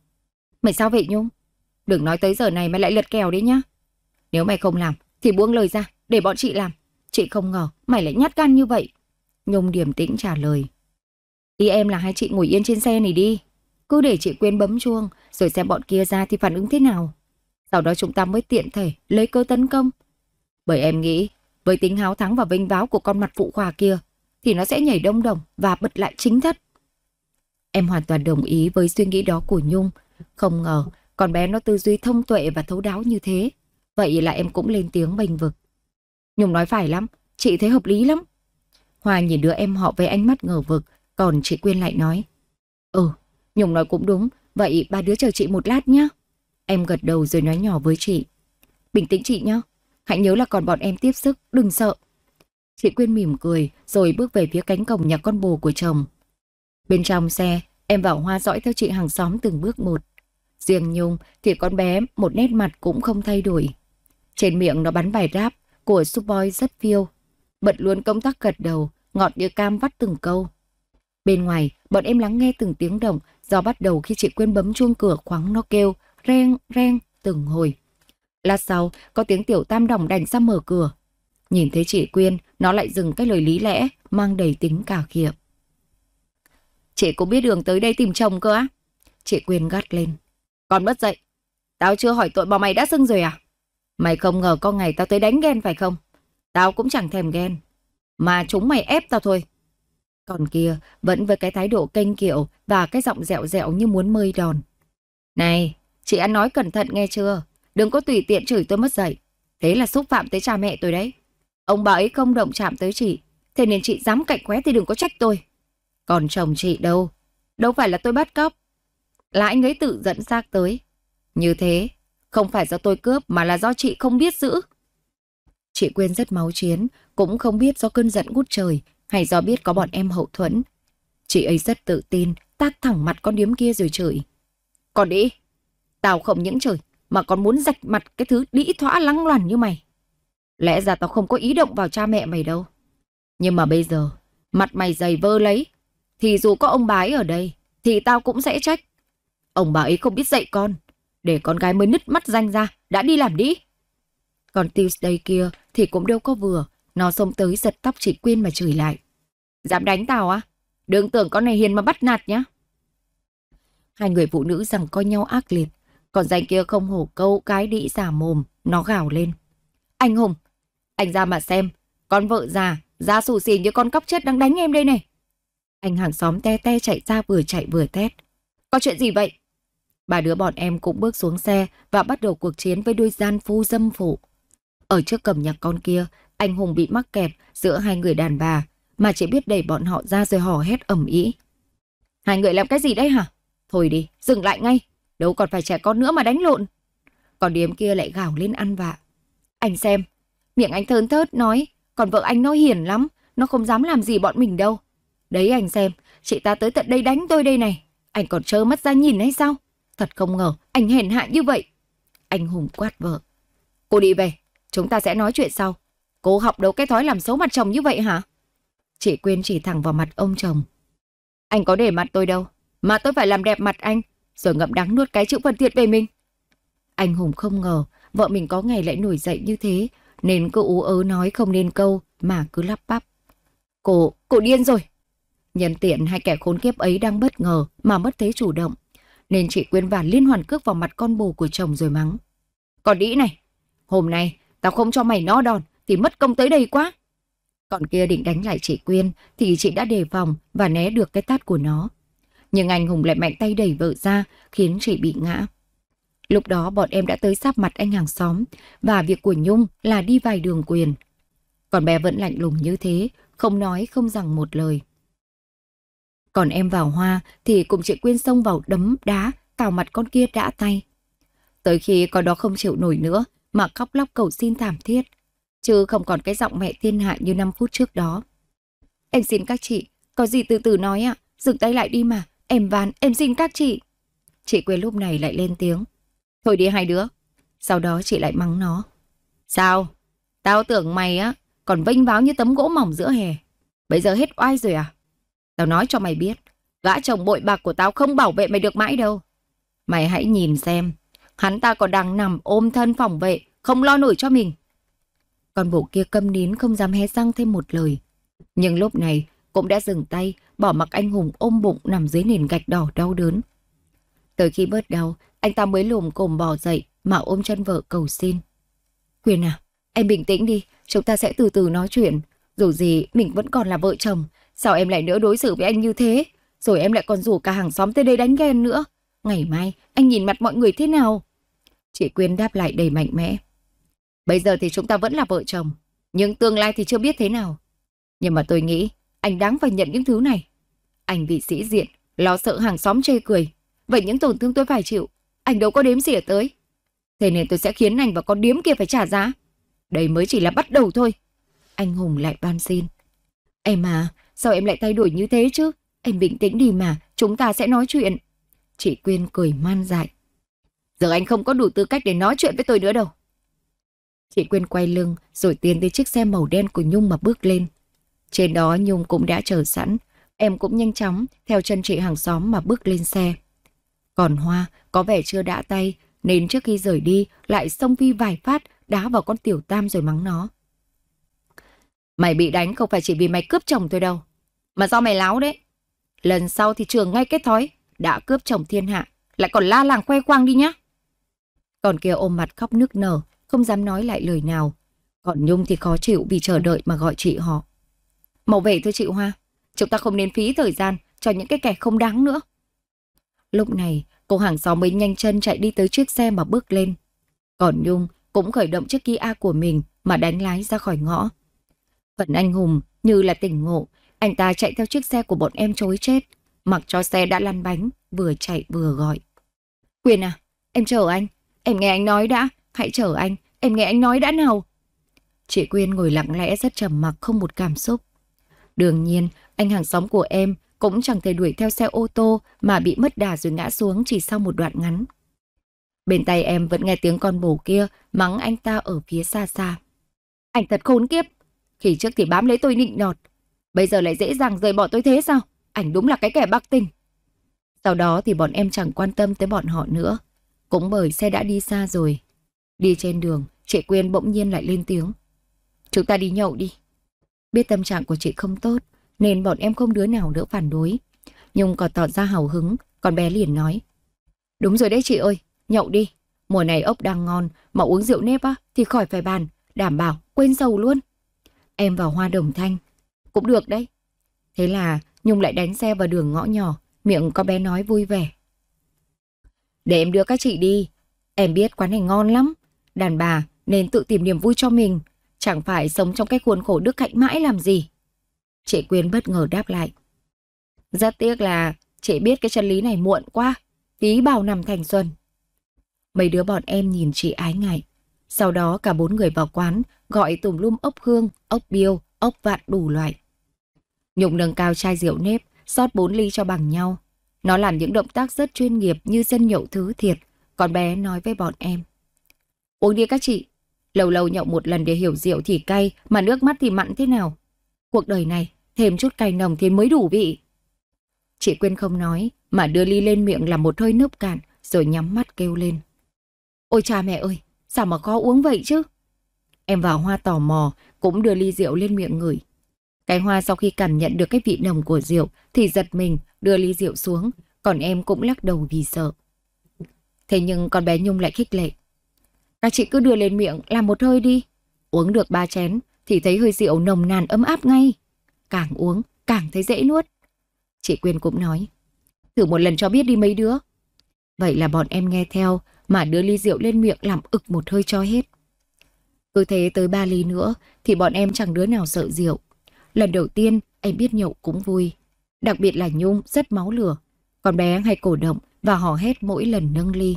Mày sao vậy Nhung? Đừng nói tới giờ này mày lại lật kèo đấy nhá. Nếu mày không làm thì buông lời ra để bọn chị làm. Chị không ngờ mày lại nhát gan như vậy. Nhung điềm tĩnh trả lời. Ý em là hai chị ngồi yên trên xe này đi. Cứ để chị quên bấm chuông, rồi xem bọn kia ra thì phản ứng thế nào. Sau đó chúng ta mới tiện thể lấy cơ tấn công. Bởi em nghĩ, với tính háo thắng và vinh váo của con mặt phụ khoa kia, thì nó sẽ nhảy đông đồng và bật lại chính thất. Em hoàn toàn đồng ý với suy nghĩ đó của Nhung. Không ngờ, con bé nó tư duy thông tuệ và thấu đáo như thế. Vậy là em cũng lên tiếng bình vực. Nhung nói phải lắm, chị thấy hợp lý lắm. Hoa nhìn đứa em họ với ánh mắt ngờ vực, còn chị Quyên lại nói. Ừ, Nhung nói cũng đúng, vậy ba đứa chờ chị một lát nhé. Em gật đầu rồi nói nhỏ với chị. Bình tĩnh chị nhé, hãy nhớ là còn bọn em tiếp sức, đừng sợ. Chị Quyên mỉm cười rồi bước về phía cánh cổng nhà con bồ của chồng. Bên trong xe, em vào hoa dõi theo chị hàng xóm từng bước một. Riêng Nhung thì con bé một nét mặt cũng không thay đổi. Trên miệng nó bắn bài rap của Superboy rất phiêu. Bật luôn công tắc gật đầu ngọt đĩa cam vắt từng câu. Bên ngoài, bọn em lắng nghe từng tiếng động do bắt đầu khi chị Quyên bấm chuông cửa khoáng nó kêu, reng, reng, từng hồi. Lát sau, có tiếng tiểu tam đồng đành ra mở cửa. Nhìn thấy chị Quyên, nó lại dừng cái lời lý lẽ, mang đầy tính cả khịa. Chị cũng biết đường tới đây tìm chồng cơ á. Chị Quyên gắt lên. Còn bất dậy. Tao chưa hỏi tội bỏ mày đã xưng rồi à? Mày không ngờ có ngày tao tới đánh ghen phải không? Tao cũng chẳng thèm ghen mà chúng mày ép tao thôi. Còn kia vẫn với cái thái độ kênh kiệu và cái giọng dẹo dẹo như muốn mơi đòn. Này, chị ăn nói cẩn thận nghe chưa? Đừng có tùy tiện chửi tôi mất dạy. Thế là xúc phạm tới cha mẹ tôi đấy. Ông bà ấy không động chạm tới chị. Thế nên chị dám cạnh khóe thì đừng có trách tôi. Còn chồng chị đâu? Đâu phải là tôi bắt cóc. Là anh ấy tự dẫn xác tới. Như thế, không phải do tôi cướp mà là do chị không biết giữ. Chị quên rất máu chiến, cũng không biết do cơn giận ngút trời hay do biết có bọn em hậu thuẫn. Chị ấy rất tự tin, tát thẳng mặt con điếm kia rồi chửi. Còn đĩ, tao không những trời mà còn muốn rạch mặt cái thứ đĩ thỏa lăng loàn như mày. Lẽ ra tao không có ý động vào cha mẹ mày đâu. Nhưng mà bây giờ, mặt mày dày vơ lấy, thì dù có ông bái ở đây, thì tao cũng sẽ trách. Ông bà ấy không biết dạy con, để con gái mới nứt mắt danh ra, đã đi làm đĩ. Còn Tuesday kia thì cũng đâu có vừa, nó xông tới giật tóc chị Quyên mà chửi lại. Dám đánh tao á? Đừng tưởng con này hiền mà bắt nạt nhá. Hai người phụ nữ rằng coi nhau ác liệt, còn danh kia không hổ câu cái đĩ giả mồm, nó gào lên. Anh Hùng, anh ra mà xem, con vợ già, da xù xì như con cóc chết đang đánh em đây này. Anh hàng xóm te te chạy ra vừa chạy vừa tét. Có chuyện gì vậy? Bà đứa bọn em cũng bước xuống xe và bắt đầu cuộc chiến với đôi gian phu dâm phụ. Ở trước cầm nhạc con kia, anh Hùng bị mắc kẹp giữa hai người đàn bà, mà chỉ biết đẩy bọn họ ra rồi hò hét ẩm ý. Hai người làm cái gì đấy hả? Thôi đi, dừng lại ngay, đâu còn phải trẻ con nữa mà đánh lộn. Còn điếm kia lại gào lên ăn vạ. Anh xem, miệng anh thơn thớt nói, còn vợ anh nó hiền lắm, nó không dám làm gì bọn mình đâu. Đấy anh xem, chị ta tới tận đây đánh tôi đây này, anh còn trơ mắt ra nhìn hay sao? Thật không ngờ, anh hèn hạ như vậy. Anh Hùng quát vợ. Cô đi về, Chúng ta sẽ nói chuyện sau. Cô học đấu cái thói làm xấu mặt chồng như vậy hả? Chị Quyên chỉ thẳng vào mặt ông chồng. Anh có để mặt tôi đâu. Mà tôi phải làm đẹp mặt anh. Rồi ngậm đắng nuốt cái chữ phân thiện về mình. Anh Hùng không ngờ vợ mình có ngày lại nổi dậy như thế. Nên cứ ú ớ nói không nên câu mà cứ lắp bắp. Cô, cô điên rồi. Nhân tiện hai kẻ khốn kiếp ấy đang bất ngờ mà mất thế chủ động. Nên chị Quyên và liên hoàn cước vào mặt con bồ của chồng rồi mắng. Còn đĩ này, hôm nay Tao không cho mày nó đòn thì mất công tới đây quá. Còn kia định đánh lại chị Quyên thì chị đã đề phòng và né được cái tát của nó. Nhưng anh Hùng lại mạnh tay đẩy vợ ra khiến chị bị ngã. Lúc đó bọn em đã tới sát mặt anh hàng xóm và việc của Nhung là đi vài đường quyền. Còn bé vẫn lạnh lùng như thế, không nói không rằng một lời. Còn em vào hoa thì cùng chị Quyên xông vào đấm đá, cào mặt con kia đã tay. Tới khi con đó không chịu nổi nữa mà khóc lóc cầu xin thảm thiết, chứ không còn cái giọng mẹ thiên hại như 5 phút trước đó. Em xin các chị, có gì từ từ nói ạ, à? dừng tay lại đi mà, em van, em xin các chị. Chị quên lúc này lại lên tiếng. Thôi đi hai đứa. Sau đó chị lại mắng nó. Sao? Tao tưởng mày á, còn vinh váo như tấm gỗ mỏng giữa hè. Bây giờ hết oai rồi à? Tao nói cho mày biết, gã chồng bội bạc của tao không bảo vệ mày được mãi đâu. Mày hãy nhìn xem, Hắn ta còn đang nằm ôm thân phòng vệ, không lo nổi cho mình. Còn bộ kia câm nín không dám hé răng thêm một lời. Nhưng lúc này cũng đã dừng tay, bỏ mặc anh hùng ôm bụng nằm dưới nền gạch đỏ đau đớn. Tới khi bớt đau, anh ta mới lùm cồm bò dậy mà ôm chân vợ cầu xin. Huyền à, em bình tĩnh đi, chúng ta sẽ từ từ nói chuyện. Dù gì, mình vẫn còn là vợ chồng. Sao em lại nữa đối xử với anh như thế? Rồi em lại còn rủ cả hàng xóm tới đây đánh ghen nữa. Ngày mai anh nhìn mặt mọi người thế nào? Chị Quyên đáp lại đầy mạnh mẽ. Bây giờ thì chúng ta vẫn là vợ chồng, nhưng tương lai thì chưa biết thế nào. Nhưng mà tôi nghĩ anh đáng phải nhận những thứ này. Anh bị sĩ diện, lo sợ hàng xóm chê cười. Vậy những tổn thương tôi phải chịu, anh đâu có đếm xỉa tới. Thế nên tôi sẽ khiến anh và con điếm kia phải trả giá. Đây mới chỉ là bắt đầu thôi. Anh Hùng lại ban xin. Em à, sao em lại thay đổi như thế chứ? Em bình tĩnh đi mà, chúng ta sẽ nói chuyện. Chị Quyên cười man dại. Giờ anh không có đủ tư cách để nói chuyện với tôi nữa đâu. Chị Quyên quay lưng rồi tiến tới chiếc xe màu đen của Nhung mà bước lên. Trên đó Nhung cũng đã chờ sẵn. Em cũng nhanh chóng theo chân chị hàng xóm mà bước lên xe. Còn Hoa có vẻ chưa đã tay nên trước khi rời đi lại xông Vi vài phát đá vào con tiểu tam rồi mắng nó. Mày bị đánh không phải chỉ vì mày cướp chồng thôi đâu, mà do mày láo đấy. Lần sau thì trường ngay cái thói, đã cướp chồng thiên hạ, lại còn la làng khoe khoang đi nhá. Còn kia ôm mặt khóc nước nở, không dám nói lại lời nào. Còn Nhung thì khó chịu vì chờ đợi mà gọi chị họ. Mau về thôi chị Hoa, chúng ta không nên phí thời gian cho những cái kẻ không đáng nữa. Lúc này, cô hàng xóm mới nhanh chân chạy đi tới chiếc xe mà bước lên. Còn Nhung cũng khởi động chiếc Kia của mình mà đánh lái ra khỏi ngõ. Phần anh hùng như là tỉnh ngộ, anh ta chạy theo chiếc xe của bọn em chối chết, mặc cho xe đã lăn bánh, vừa chạy vừa gọi. Quyền à, em chờ anh, em nghe anh nói đã, hãy chờ anh, em nghe anh nói đã nào. Chị Quyên ngồi lặng lẽ rất trầm mặc không một cảm xúc. Đương nhiên, anh hàng xóm của em cũng chẳng thể đuổi theo xe ô tô mà bị mất đà rồi ngã xuống chỉ sau một đoạn ngắn. Bên tay em vẫn nghe tiếng con bồ kia mắng anh ta ở phía xa xa. Anh thật khốn kiếp, khi trước thì bám lấy tôi nịnh nọt, bây giờ lại dễ dàng rời bỏ tôi thế sao? ảnh đúng là cái kẻ bạc tình. Sau đó thì bọn em chẳng quan tâm tới bọn họ nữa, cũng bởi xe đã đi xa rồi. Đi trên đường, chị Quyên bỗng nhiên lại lên tiếng. Chúng ta đi nhậu đi. Biết tâm trạng của chị không tốt, nên bọn em không đứa nào đỡ phản đối. Nhung còn tỏ ra hào hứng, còn bé liền nói. Đúng rồi đấy chị ơi, nhậu đi. Mùa này ốc đang ngon, mà uống rượu nếp á, thì khỏi phải bàn, đảm bảo, quên dầu luôn. Em vào hoa đồng thanh. Cũng được đấy. Thế là Nhung lại đánh xe vào đường ngõ nhỏ, miệng có bé nói vui vẻ. Để em đưa các chị đi, em biết quán này ngon lắm. Đàn bà nên tự tìm niềm vui cho mình, chẳng phải sống trong cái khuôn khổ đức hạnh mãi làm gì. Chị Quyên bất ngờ đáp lại. Rất tiếc là chị biết cái chân lý này muộn quá, Tí bao năm thành xuân. Mấy đứa bọn em nhìn chị ái ngại. Sau đó cả bốn người vào quán gọi tùm lum ốc hương, ốc biêu, ốc vạn đủ loại. Nhung nâng cao chai rượu nếp, rót bốn ly cho bằng nhau. Nó làm những động tác rất chuyên nghiệp như dân nhậu thứ thiệt, Con bé nói với bọn em. Uống đi các chị, lâu lâu nhậu một lần để hiểu rượu thì cay, mà nước mắt thì mặn thế nào. Cuộc đời này, thêm chút cay nồng thì mới đủ vị. Chị quên không nói, mà đưa ly lên miệng là một hơi nốc cạn, rồi nhắm mắt kêu lên. Ôi cha mẹ ơi, sao mà khó uống vậy chứ? Em vào hoa tò mò, cũng đưa ly rượu lên miệng ngửi. Cái hoa sau khi cảm nhận được cái vị nồng của rượu thì giật mình đưa ly rượu xuống, còn em cũng lắc đầu vì sợ. Thế nhưng con bé Nhung lại khích lệ. Các chị cứ đưa lên miệng làm một hơi đi. Uống được ba chén thì thấy hơi rượu nồng nàn ấm áp ngay. Càng uống càng thấy dễ nuốt. Chị Quyên cũng nói. Thử một lần cho biết đi mấy đứa. Vậy là bọn em nghe theo mà đưa ly rượu lên miệng làm ực một hơi cho hết. Cứ thế tới ba ly nữa thì bọn em chẳng đứa nào sợ rượu. Lần đầu tiên anh biết nhậu cũng vui. Đặc biệt là Nhung rất máu lửa. Con bé hay cổ động và hò hét mỗi lần nâng ly.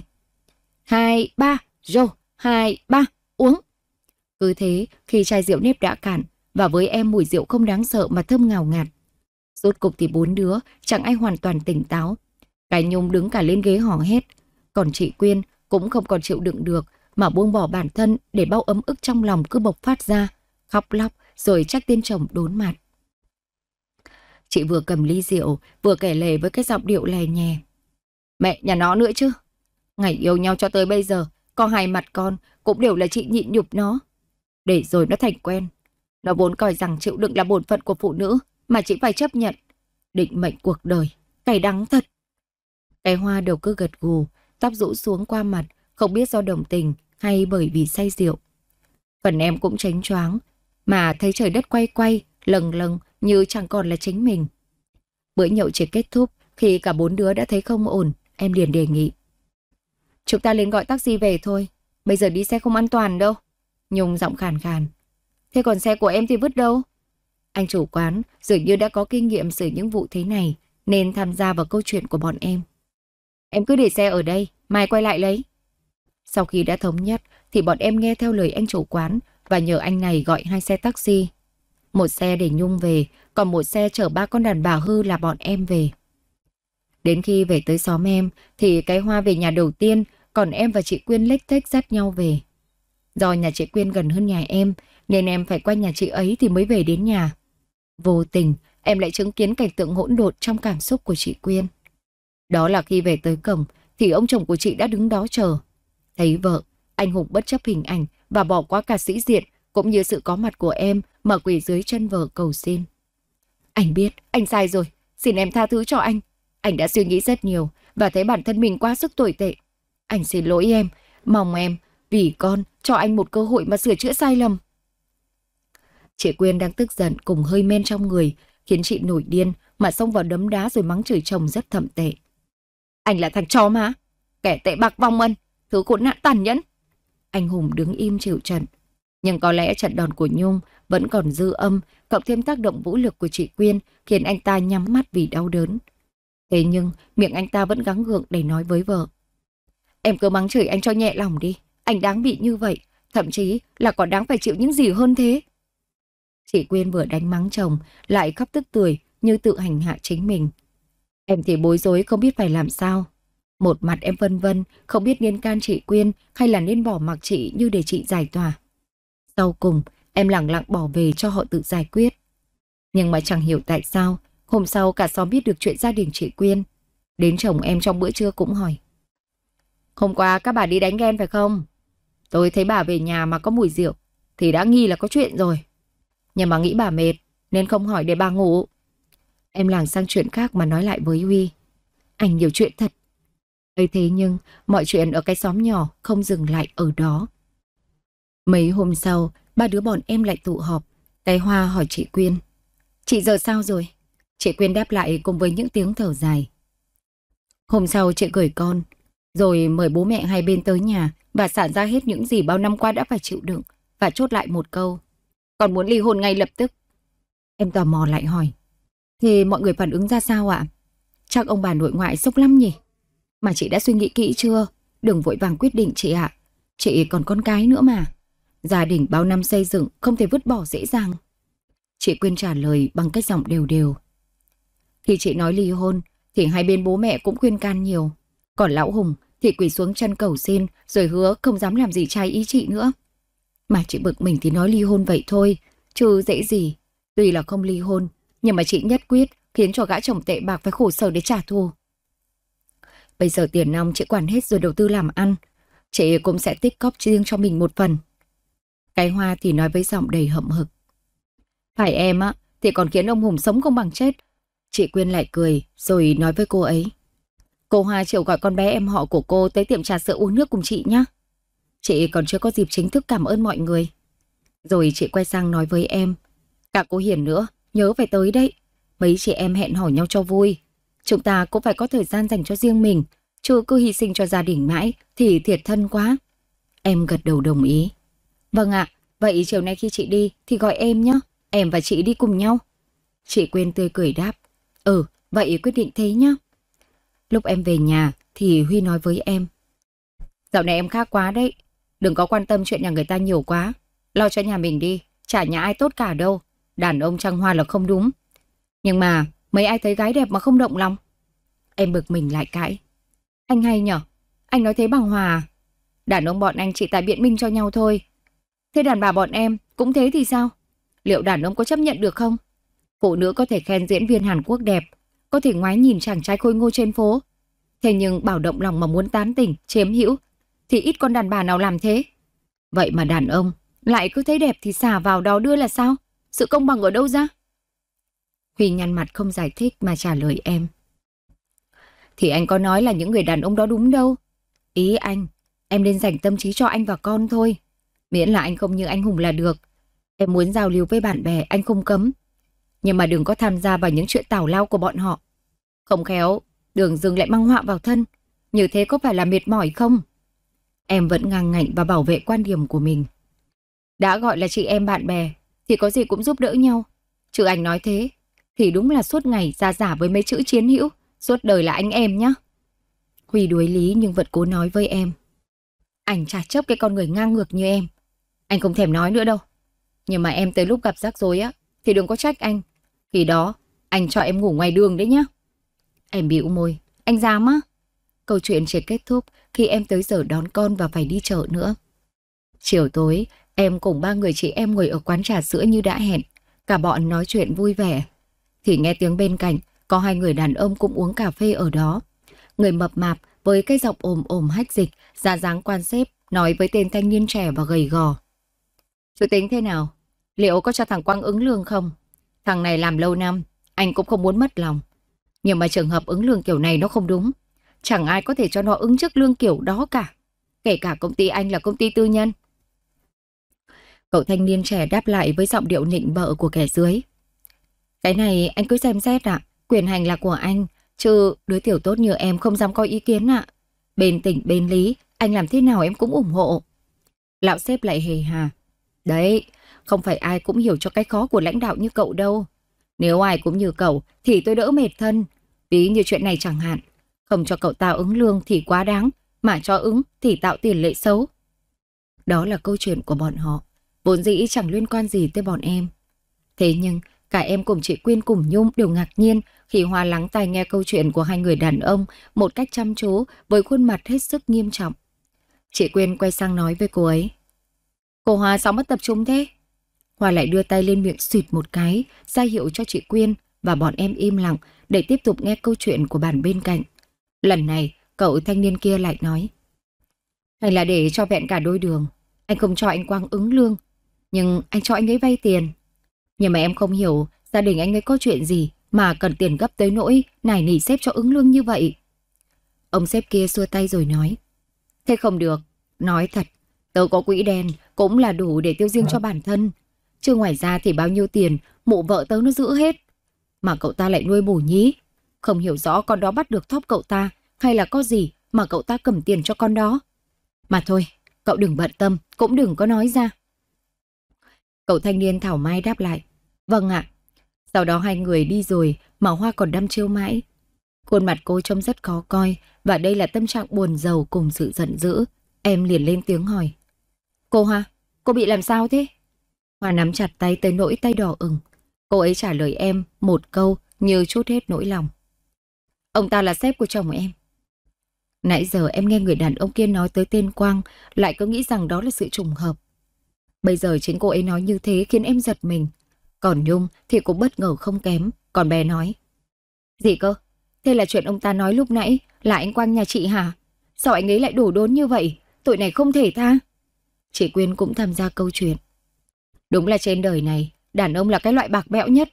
Hai, ba, rô, hai, ba, uống. Cứ thế, khi chai rượu nếp đã cạn, và với em mùi rượu không đáng sợ mà thơm ngào ngạt. Rốt cục thì bốn đứa, chẳng ai hoàn toàn tỉnh táo. Cái Nhung đứng cả lên ghế hò hét. Còn chị Quyên cũng không còn chịu đựng được mà buông bỏ bản thân để bao ấm ức trong lòng cứ bộc phát ra. Khóc lóc, rồi trách tên chồng đốn mặt. Chị vừa cầm ly rượu, vừa kể lề với cái giọng điệu lè nhè. Mẹ nhà nó nữa chứ. Ngày yêu nhau cho tới bây giờ, có hai mặt con cũng đều là chị nhịn nhục nó. Để rồi nó thành quen. Nó vốn coi rằng chịu đựng là bổn phận của phụ nữ mà chị phải chấp nhận. Định mệnh cuộc đời, cay đắng thật. Cái hoa đầu cứ gật gù, tóc rũ xuống qua mặt, không biết do đồng tình hay bởi vì say rượu. Phần em cũng tránh choáng, mà thấy trời đất quay quay, lần lần như chẳng còn là chính mình. Bữa nhậu chỉ kết thúc khi cả bốn đứa đã thấy không ổn, em liền đề nghị. Chúng ta lên gọi taxi về thôi, bây giờ đi xe không an toàn đâu. Nhung giọng khàn khàn. Thế còn xe của em thì vứt đâu? Anh chủ quán dường như đã có kinh nghiệm xử những vụ thế này nên tham gia vào câu chuyện của bọn em. Em cứ để xe ở đây, mai quay lại lấy. Sau khi đã thống nhất thì bọn em nghe theo lời anh chủ quán và nhờ anh này gọi hai xe taxi. Một xe để Nhung về, còn một xe chở ba con đàn bà hư là bọn em về. Đến khi về tới xóm em thì cái hoa về nhà đầu tiên, còn em và chị Quyên lếch tếch dắt nhau về. Do nhà chị Quyên gần hơn nhà em, nên em phải qua nhà chị ấy thì mới về đến nhà. Vô tình, em lại chứng kiến cảnh tượng hỗn độn trong cảm xúc của chị Quyên. Đó là khi về tới cổng, thì ông chồng của chị đã đứng đó chờ. Thấy vợ, anh Hùng bất chấp hình ảnh, và bỏ qua cả sĩ diện cũng như sự có mặt của em mà quỳ dưới chân vợ cầu xin. Anh biết, anh sai rồi, xin em tha thứ cho anh. Anh đã suy nghĩ rất nhiều và thấy bản thân mình quá sức tồi tệ. Anh xin lỗi em, mong em, vì con, cho anh một cơ hội mà sửa chữa sai lầm. Chị Quyên đang tức giận cùng hơi men trong người, khiến chị nổi điên mà xông vào đấm đá rồi mắng chửi chồng rất thậm tệ. Anh là thằng chó mà, kẻ tệ bạc vong ân, thứ khốn nạn tàn nhẫn anh hùng đứng im chịu trận. Nhưng có lẽ trận đòn của Nhung vẫn còn dư âm, cộng thêm tác động vũ lực của chị Quyên khiến anh ta nhắm mắt vì đau đớn. Thế nhưng, miệng anh ta vẫn gắng gượng để nói với vợ. Em cứ mắng chửi anh cho nhẹ lòng đi, anh đáng bị như vậy, thậm chí là còn đáng phải chịu những gì hơn thế. Chị Quyên vừa đánh mắng chồng, lại khóc tức tuổi như tự hành hạ chính mình. Em thì bối rối không biết phải làm sao. Một mặt em vân vân, không biết nên can chị Quyên hay là nên bỏ mặc chị như để chị giải tỏa. Sau cùng, em lặng lặng bỏ về cho họ tự giải quyết. Nhưng mà chẳng hiểu tại sao, hôm sau cả xóm biết được chuyện gia đình chị Quyên. Đến chồng em trong bữa trưa cũng hỏi. Hôm qua các bà đi đánh ghen phải không? Tôi thấy bà về nhà mà có mùi rượu, thì đã nghi là có chuyện rồi. Nhưng mà nghĩ bà mệt, nên không hỏi để bà ngủ. Em làng sang chuyện khác mà nói lại với Huy. Anh nhiều chuyện thật, ấy thế nhưng mọi chuyện ở cái xóm nhỏ không dừng lại ở đó. Mấy hôm sau, ba đứa bọn em lại tụ họp. Cái Hoa hỏi chị Quyên. Chị giờ sao rồi? Chị Quyên đáp lại cùng với những tiếng thở dài. Hôm sau chị gửi con, rồi mời bố mẹ hai bên tới nhà và xả ra hết những gì bao năm qua đã phải chịu đựng và chốt lại một câu. Còn muốn ly hôn ngay lập tức. Em tò mò lại hỏi. Thì mọi người phản ứng ra sao ạ? Chắc ông bà nội ngoại sốc lắm nhỉ? Mà chị đã suy nghĩ kỹ chưa? Đừng vội vàng quyết định chị ạ. Chị còn con cái nữa mà. Gia đình bao năm xây dựng không thể vứt bỏ dễ dàng. Chị quên trả lời bằng cách giọng đều đều. Khi chị nói ly hôn thì hai bên bố mẹ cũng khuyên can nhiều. Còn lão Hùng thì quỳ xuống chân cầu xin rồi hứa không dám làm gì trái ý chị nữa. Mà chị bực mình thì nói ly hôn vậy thôi, chứ dễ gì. Tuy là không ly hôn, nhưng mà chị nhất quyết khiến cho gã chồng tệ bạc phải khổ sở để trả thù. Bây giờ tiền nong chị quản hết rồi đầu tư làm ăn. Chị cũng sẽ tích góp riêng cho mình một phần. Cái hoa thì nói với giọng đầy hậm hực. Phải em á, thì còn khiến ông Hùng sống không bằng chết. Chị Quyên lại cười, rồi nói với cô ấy. Cô Hoa chịu gọi con bé em họ của cô tới tiệm trà sữa uống nước cùng chị nhé. Chị còn chưa có dịp chính thức cảm ơn mọi người. Rồi chị quay sang nói với em. Cả cô Hiền nữa, nhớ phải tới đấy. Mấy chị em hẹn hò nhau cho vui. Chúng ta cũng phải có thời gian dành cho riêng mình, chứ cứ hy sinh cho gia đình mãi thì thiệt thân quá. Em gật đầu đồng ý. Vâng ạ, vậy chiều nay khi chị đi thì gọi em nhé, em và chị đi cùng nhau. Chị quên tươi cười đáp. Ừ, vậy quyết định thế nhé. Lúc em về nhà thì Huy nói với em. Dạo này em khác quá đấy, đừng có quan tâm chuyện nhà người ta nhiều quá. Lo cho nhà mình đi, chả nhà ai tốt cả đâu. Đàn ông trăng hoa là không đúng. Nhưng mà Mấy ai thấy gái đẹp mà không động lòng. Em bực mình lại cãi. Anh hay nhở? Anh nói thế bằng hòa à? Đàn ông bọn anh chỉ tại biện minh cho nhau thôi. Thế đàn bà bọn em cũng thế thì sao? Liệu đàn ông có chấp nhận được không? Phụ nữ có thể khen diễn viên Hàn Quốc đẹp, có thể ngoái nhìn chàng trai khôi ngô trên phố. Thế nhưng bảo động lòng mà muốn tán tỉnh, chiếm hữu, thì ít con đàn bà nào làm thế. Vậy mà đàn ông lại cứ thấy đẹp thì xả vào đó đưa là sao? Sự công bằng ở đâu ra? Huy nhăn mặt không giải thích mà trả lời em. Thì anh có nói là những người đàn ông đó đúng đâu. Ý anh, em nên dành tâm trí cho anh và con thôi. Miễn là anh không như anh Hùng là được. Em muốn giao lưu với bạn bè, anh không cấm. Nhưng mà đừng có tham gia vào những chuyện tào lao của bọn họ. Không khéo, đường dừng lại mang họa vào thân. Như thế có phải là mệt mỏi không? Em vẫn ngang ngạnh và bảo vệ quan điểm của mình. Đã gọi là chị em bạn bè, thì có gì cũng giúp đỡ nhau. Chứ anh nói thế, thì đúng là suốt ngày ra giả với mấy chữ chiến hữu, suốt đời là anh em nhá. Huy đuối lý nhưng vẫn cố nói với em. Anh chả chấp cái con người ngang ngược như em. Anh không thèm nói nữa đâu. Nhưng mà em tới lúc gặp rắc rối á, thì đừng có trách anh. Khi đó, anh cho em ngủ ngoài đường đấy nhá. Em bĩu môi, anh dám á. Câu chuyện chỉ kết thúc khi em tới giờ đón con và phải đi chợ nữa. Chiều tối, em cùng ba người chị em ngồi ở quán trà sữa như đã hẹn. Cả bọn nói chuyện vui vẻ thì nghe tiếng bên cạnh có hai người đàn ông cũng uống cà phê ở đó. Người mập mạp với cái giọng ồm ồm hách dịch, ra dáng quan xếp, nói với tên thanh niên trẻ và gầy gò. Chú tính thế nào? Liệu có cho thằng Quang ứng lương không? Thằng này làm lâu năm, anh cũng không muốn mất lòng. Nhưng mà trường hợp ứng lương kiểu này nó không đúng. Chẳng ai có thể cho nó ứng trước lương kiểu đó cả. Kể cả công ty anh là công ty tư nhân. Cậu thanh niên trẻ đáp lại với giọng điệu nịnh bợ của kẻ dưới. Cái này anh cứ xem xét ạ, quyền hành là của anh, chứ đứa tiểu tốt như em không dám có ý kiến ạ. À. Bên tỉnh bên lý, anh làm thế nào em cũng ủng hộ. Lão xếp lại hề hà. Đấy, không phải ai cũng hiểu cho cái khó của lãnh đạo như cậu đâu. Nếu ai cũng như cậu thì tôi đỡ mệt thân. Ví như chuyện này chẳng hạn, không cho cậu tao ứng lương thì quá đáng, mà cho ứng thì tạo tiền lệ xấu. Đó là câu chuyện của bọn họ, vốn dĩ chẳng liên quan gì tới bọn em. Thế nhưng Cả em cùng chị Quyên cùng Nhung đều ngạc nhiên khi Hoa lắng tai nghe câu chuyện của hai người đàn ông một cách chăm chú với khuôn mặt hết sức nghiêm trọng. Chị Quyên quay sang nói với cô ấy. Cô Hoa sao mất tập trung thế? Hoa lại đưa tay lên miệng suyệt một cái, ra hiệu cho chị Quyên và bọn em im lặng để tiếp tục nghe câu chuyện của bàn bên cạnh. Lần này, cậu thanh niên kia lại nói. Hay là để cho vẹn cả đôi đường, anh không cho anh Quang ứng lương, nhưng anh cho anh ấy vay tiền nhưng mà em không hiểu gia đình anh ấy có chuyện gì mà cần tiền gấp tới nỗi nài nỉ xếp cho ứng lương như vậy. Ông xếp kia xua tay rồi nói. Thế không được, nói thật, tớ có quỹ đen cũng là đủ để tiêu riêng cho bản thân. Chứ ngoài ra thì bao nhiêu tiền mụ vợ tớ nó giữ hết. Mà cậu ta lại nuôi mù nhí. Không hiểu rõ con đó bắt được thóp cậu ta hay là có gì mà cậu ta cầm tiền cho con đó. Mà thôi, cậu đừng bận tâm, cũng đừng có nói ra. Cậu thanh niên Thảo Mai đáp lại. Vâng ạ. Sau đó hai người đi rồi mà Hoa còn đâm trêu mãi. Khuôn mặt cô trông rất khó coi và đây là tâm trạng buồn giàu cùng sự giận dữ. Em liền lên tiếng hỏi. Cô Hoa, cô bị làm sao thế? Hoa nắm chặt tay tới nỗi tay đỏ ửng. Cô ấy trả lời em một câu như chút hết nỗi lòng. Ông ta là sếp của chồng em. Nãy giờ em nghe người đàn ông kia nói tới tên Quang, lại cứ nghĩ rằng đó là sự trùng hợp. Bây giờ chính cô ấy nói như thế khiến em giật mình. Còn Nhung thì cũng bất ngờ không kém, còn bé nói. Gì cơ? Thế là chuyện ông ta nói lúc nãy là anh Quang nhà chị hả? Sao anh ấy lại đổ đốn như vậy? Tội này không thể tha. Chị Quyên cũng tham gia câu chuyện. Đúng là trên đời này, đàn ông là cái loại bạc bẽo nhất.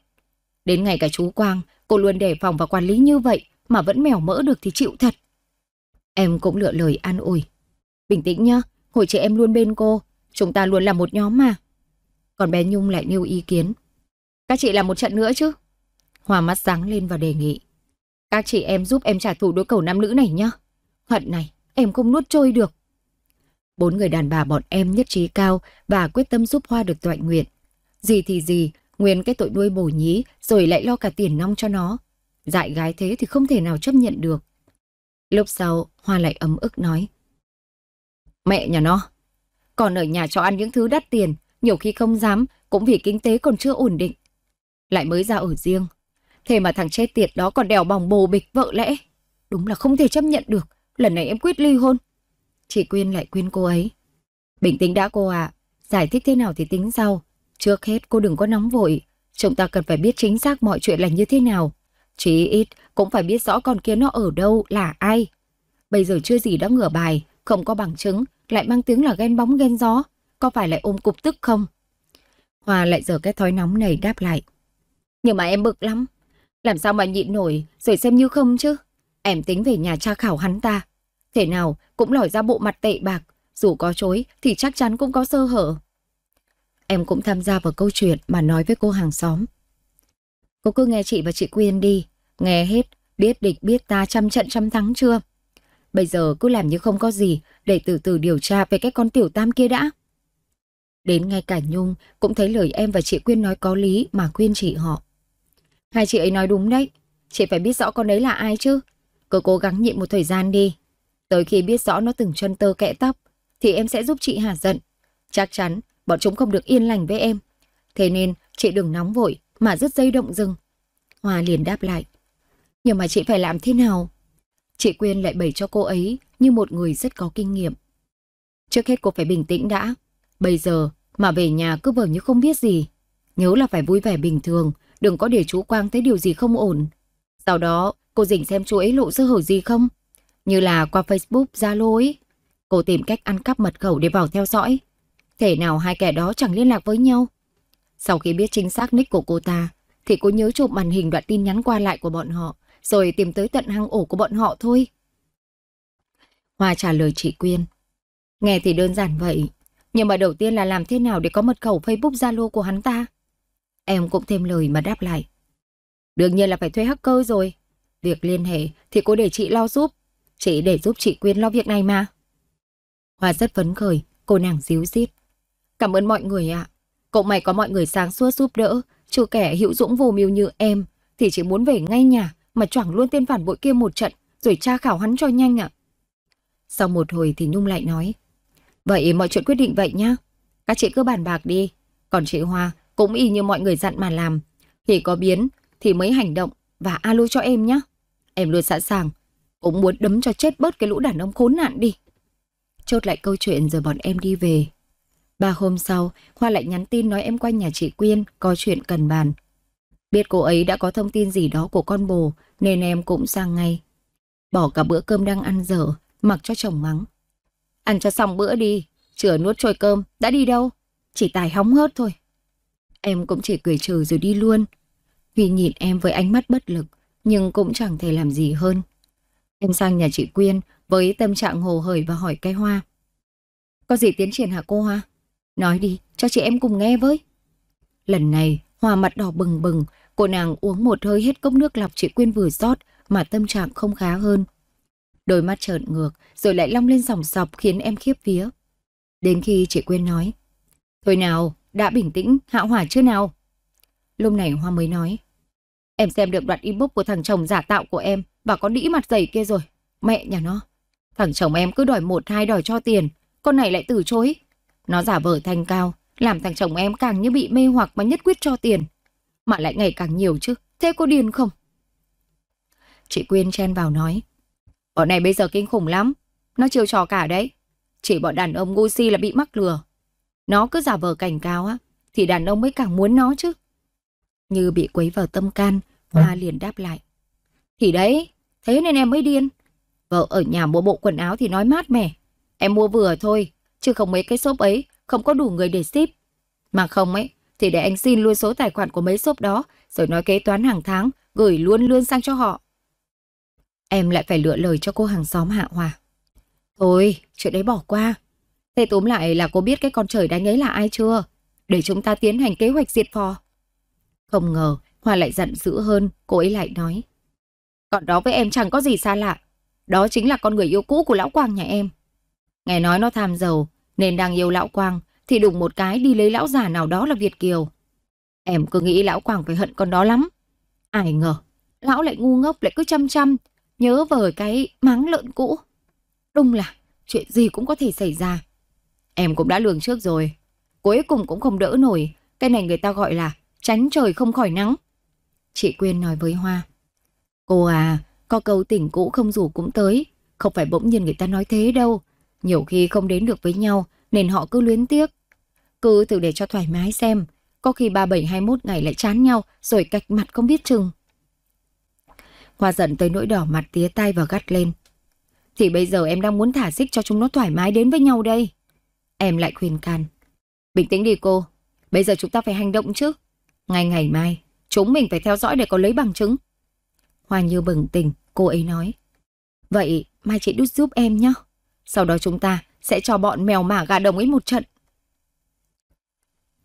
Đến ngày cả chú Quang, cô luôn đề phòng và quản lý như vậy mà vẫn mèo mỡ được thì chịu thật. Em cũng lựa lời an ủi. Bình tĩnh nhá, hồi chị em luôn bên cô, chúng ta luôn là một nhóm mà. Còn bé Nhung lại nêu ý kiến. Các chị làm một trận nữa chứ. Hòa mắt sáng lên và đề nghị. Các chị em giúp em trả thù đối cầu nam nữ này nhá. Hận này, em không nuốt trôi được. Bốn người đàn bà bọn em nhất trí cao và quyết tâm giúp Hoa được toại nguyện. Gì thì gì, Nguyên cái tội nuôi bổ nhí rồi lại lo cả tiền nong cho nó. Dại gái thế thì không thể nào chấp nhận được. Lúc sau, Hoa lại ấm ức nói. Mẹ nhà nó, còn ở nhà cho ăn những thứ đắt tiền, nhiều khi không dám, cũng vì kinh tế còn chưa ổn định lại mới ra ở riêng. Thế mà thằng chết tiệt đó còn đèo bòng bồ bịch vợ lẽ. Đúng là không thể chấp nhận được, lần này em quyết ly hôn. Chị Quyên lại khuyên cô ấy. Bình tĩnh đã cô ạ, giải thích thế nào thì tính sau. Trước hết cô đừng có nóng vội, chúng ta cần phải biết chính xác mọi chuyện là như thế nào. Chỉ ít cũng phải biết rõ con kia nó ở đâu, là ai. Bây giờ chưa gì đã ngửa bài, không có bằng chứng, lại mang tiếng là ghen bóng ghen gió. Có phải lại ôm cục tức không? Hòa lại giờ cái thói nóng này đáp lại. Nhưng mà em bực lắm. Làm sao mà nhịn nổi rồi xem như không chứ. Em tính về nhà tra khảo hắn ta. Thế nào cũng lòi ra bộ mặt tệ bạc. Dù có chối thì chắc chắn cũng có sơ hở. Em cũng tham gia vào câu chuyện mà nói với cô hàng xóm. Cô cứ nghe chị và chị Quyên đi. Nghe hết, biết địch biết ta trăm trận trăm thắng chưa? Bây giờ cứ làm như không có gì để từ từ điều tra về cái con tiểu tam kia đã. Đến ngay cả Nhung cũng thấy lời em và chị Quyên nói có lý mà khuyên chị họ. Hai chị ấy nói đúng đấy. Chị phải biết rõ con đấy là ai chứ. Cứ cố gắng nhịn một thời gian đi. Tới khi biết rõ nó từng chân tơ kẽ tóc, thì em sẽ giúp chị hả giận. Chắc chắn, bọn chúng không được yên lành với em. Thế nên, chị đừng nóng vội, mà rất dây động rừng. Hoa liền đáp lại. Nhưng mà chị phải làm thế nào? Chị Quyên lại bày cho cô ấy như một người rất có kinh nghiệm. Trước hết cô phải bình tĩnh đã. Bây giờ mà về nhà cứ vờ như không biết gì. Nhớ là phải vui vẻ bình thường, đừng có để chú Quang thấy điều gì không ổn. Sau đó, cô dình xem chú ấy lộ sơ hở gì không. Như là qua Facebook, Zalo ấy. Cô tìm cách ăn cắp mật khẩu để vào theo dõi. Thể nào hai kẻ đó chẳng liên lạc với nhau. Sau khi biết chính xác nick của cô ta, thì cô nhớ chụp màn hình đoạn tin nhắn qua lại của bọn họ, rồi tìm tới tận hang ổ của bọn họ thôi. Hoa trả lời chị Quyên. Nghe thì đơn giản vậy, nhưng mà đầu tiên là làm thế nào để có mật khẩu Facebook Zalo của hắn ta? Em cũng thêm lời mà đáp lại. Đương nhiên là phải thuê hacker rồi. Việc liên hệ thì cô để chị lo giúp. Chị để giúp chị Quyên lo việc này mà. Hoa rất phấn khởi, cô nàng díu dít. Cảm ơn mọi người ạ. Cậu mày có mọi người sáng suốt giúp đỡ, trừ kẻ hữu dũng vô mưu như em, thì chỉ muốn về ngay nhà mà choảng luôn tên phản bội kia một trận, rồi tra khảo hắn cho nhanh ạ. Sau một hồi thì Nhung lại nói. Vậy mọi chuyện quyết định vậy nhá. Các chị cứ bàn bạc đi. Còn chị Hoa cũng y như mọi người dặn mà làm. Khi có biến thì mới hành động và alo cho em nhé. Em luôn sẵn sàng, cũng muốn đấm cho chết bớt cái lũ đàn ông khốn nạn đi. Chốt lại câu chuyện rồi bọn em đi về. Ba hôm sau, Hoa lại nhắn tin nói em qua nhà chị Quyên có chuyện cần bàn. Biết cô ấy đã có thông tin gì đó của con bồ nên em cũng sang ngay. Bỏ cả bữa cơm đang ăn dở, mặc cho chồng mắng. Ăn cho xong bữa đi, chửa nuốt trôi cơm, đã đi đâu? Chỉ tài hóng hớt thôi em cũng chỉ cười trừ rồi đi luôn. Huy nhìn em với ánh mắt bất lực, nhưng cũng chẳng thể làm gì hơn. Em sang nhà chị Quyên với tâm trạng hồ hởi và hỏi cái hoa. Có gì tiến triển hả cô Hoa? Nói đi, cho chị em cùng nghe với. Lần này, Hoa mặt đỏ bừng bừng, cô nàng uống một hơi hết cốc nước lọc chị Quyên vừa rót mà tâm trạng không khá hơn. Đôi mắt trợn ngược rồi lại long lên dòng sọc khiến em khiếp vía. Đến khi chị Quyên nói, Thôi nào, đã bình tĩnh, hạ hỏa chưa nào? Lúc này Hoa mới nói. Em xem được đoạn inbox của thằng chồng giả tạo của em và có đĩ mặt dày kia rồi. Mẹ nhà nó. Thằng chồng em cứ đòi một hai đòi cho tiền, con này lại từ chối. Nó giả vờ thanh cao, làm thằng chồng em càng như bị mê hoặc mà nhất quyết cho tiền. Mà lại ngày càng nhiều chứ, thế có điên không? Chị Quyên chen vào nói. Bọn này bây giờ kinh khủng lắm, nó chiều trò cả đấy. Chỉ bọn đàn ông ngu si là bị mắc lừa, nó cứ giả vờ cảnh cáo á, thì đàn ông mới càng muốn nó chứ. Như bị quấy vào tâm can, Hoa vâng. liền đáp lại. Thì đấy, thế nên em mới điên. Vợ ở nhà mua bộ quần áo thì nói mát mẻ. Em mua vừa thôi, chứ không mấy cái shop ấy, không có đủ người để ship. Mà không ấy, thì để anh xin luôn số tài khoản của mấy shop đó, rồi nói kế toán hàng tháng, gửi luôn luôn sang cho họ. Em lại phải lựa lời cho cô hàng xóm Hạ Hòa. Thôi, chuyện đấy bỏ qua. Thế tóm lại là cô biết cái con trời đánh ấy là ai chưa? Để chúng ta tiến hành kế hoạch diệt phò. Không ngờ, Hoa lại giận dữ hơn, cô ấy lại nói. Còn đó với em chẳng có gì xa lạ. Đó chính là con người yêu cũ của Lão Quang nhà em. Nghe nói nó tham giàu, nên đang yêu Lão Quang, thì đùng một cái đi lấy lão già nào đó là Việt Kiều. Em cứ nghĩ Lão Quang phải hận con đó lắm. Ai ngờ, Lão lại ngu ngốc lại cứ chăm chăm, nhớ vời cái máng lợn cũ. Đúng là chuyện gì cũng có thể xảy ra. Em cũng đã lường trước rồi. Cuối cùng cũng không đỡ nổi. Cái này người ta gọi là tránh trời không khỏi nắng. Chị Quyên nói với Hoa. Cô à, có câu tỉnh cũ không rủ cũng tới. Không phải bỗng nhiên người ta nói thế đâu. Nhiều khi không đến được với nhau nên họ cứ luyến tiếc. Cứ thử để cho thoải mái xem. Có khi 37-21 ngày lại chán nhau rồi cạch mặt không biết chừng. Hoa giận tới nỗi đỏ mặt tía tay và gắt lên. Thì bây giờ em đang muốn thả xích cho chúng nó thoải mái đến với nhau đây em lại khuyên can. Bình tĩnh đi cô, bây giờ chúng ta phải hành động chứ. Ngày ngày mai, chúng mình phải theo dõi để có lấy bằng chứng. Hoa Như bừng tỉnh, cô ấy nói. Vậy mai chị đút giúp em nhé. Sau đó chúng ta sẽ cho bọn mèo mả gà đồng ấy một trận.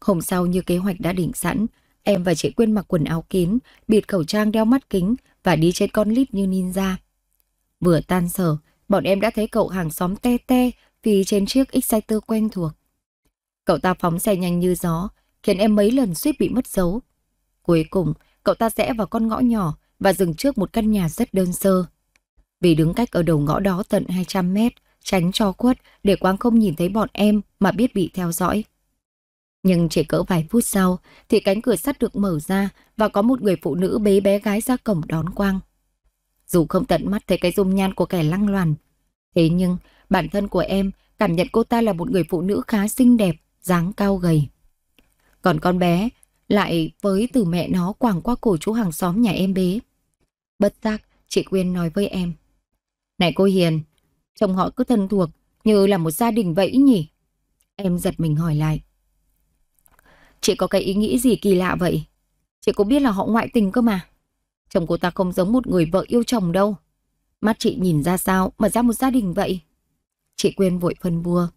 Hôm sau như kế hoạch đã định sẵn, em và chị quên mặc quần áo kín, bịt khẩu trang đeo mắt kính và đi trên con lít như ninja. Vừa tan sở, bọn em đã thấy cậu hàng xóm te te vì trên chiếc Exciter quen thuộc. Cậu ta phóng xe nhanh như gió, khiến em mấy lần suýt bị mất dấu. Cuối cùng, cậu ta rẽ vào con ngõ nhỏ và dừng trước một căn nhà rất đơn sơ. Vì đứng cách ở đầu ngõ đó tận 200 mét, tránh cho quất để Quang không nhìn thấy bọn em mà biết bị theo dõi. Nhưng chỉ cỡ vài phút sau thì cánh cửa sắt được mở ra và có một người phụ nữ bế bé gái ra cổng đón Quang. Dù không tận mắt thấy cái dung nhan của kẻ lăng loàn, thế nhưng Bản thân của em cảm nhận cô ta là một người phụ nữ khá xinh đẹp, dáng cao gầy. Còn con bé lại với từ mẹ nó quàng qua cổ chú hàng xóm nhà em bé. Bất giác, chị Quyên nói với em. Này cô Hiền, chồng họ cứ thân thuộc như là một gia đình vậy nhỉ? Em giật mình hỏi lại. Chị có cái ý nghĩ gì kỳ lạ vậy? Chị có biết là họ ngoại tình cơ mà. Chồng cô ta không giống một người vợ yêu chồng đâu. Mắt chị nhìn ra sao mà ra một gia đình vậy? Chị Quyên vội phân bua.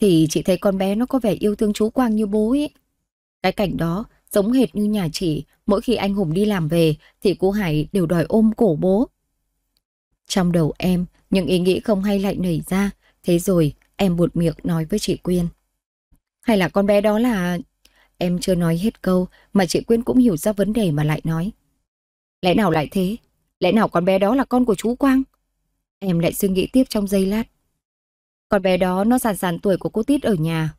Thì chị thấy con bé nó có vẻ yêu thương chú Quang như bố ấy. Cái cảnh đó giống hệt như nhà chị, mỗi khi anh Hùng đi làm về thì cô Hải đều đòi ôm cổ bố. Trong đầu em, những ý nghĩ không hay lại nảy ra, thế rồi em buột miệng nói với chị Quyên. Hay là con bé đó là... Em chưa nói hết câu mà chị Quyên cũng hiểu ra vấn đề mà lại nói. Lẽ nào lại thế? Lẽ nào con bé đó là con của chú Quang? Em lại suy nghĩ tiếp trong giây lát. Con bé đó nó giàn giàn tuổi của cô Tít ở nhà.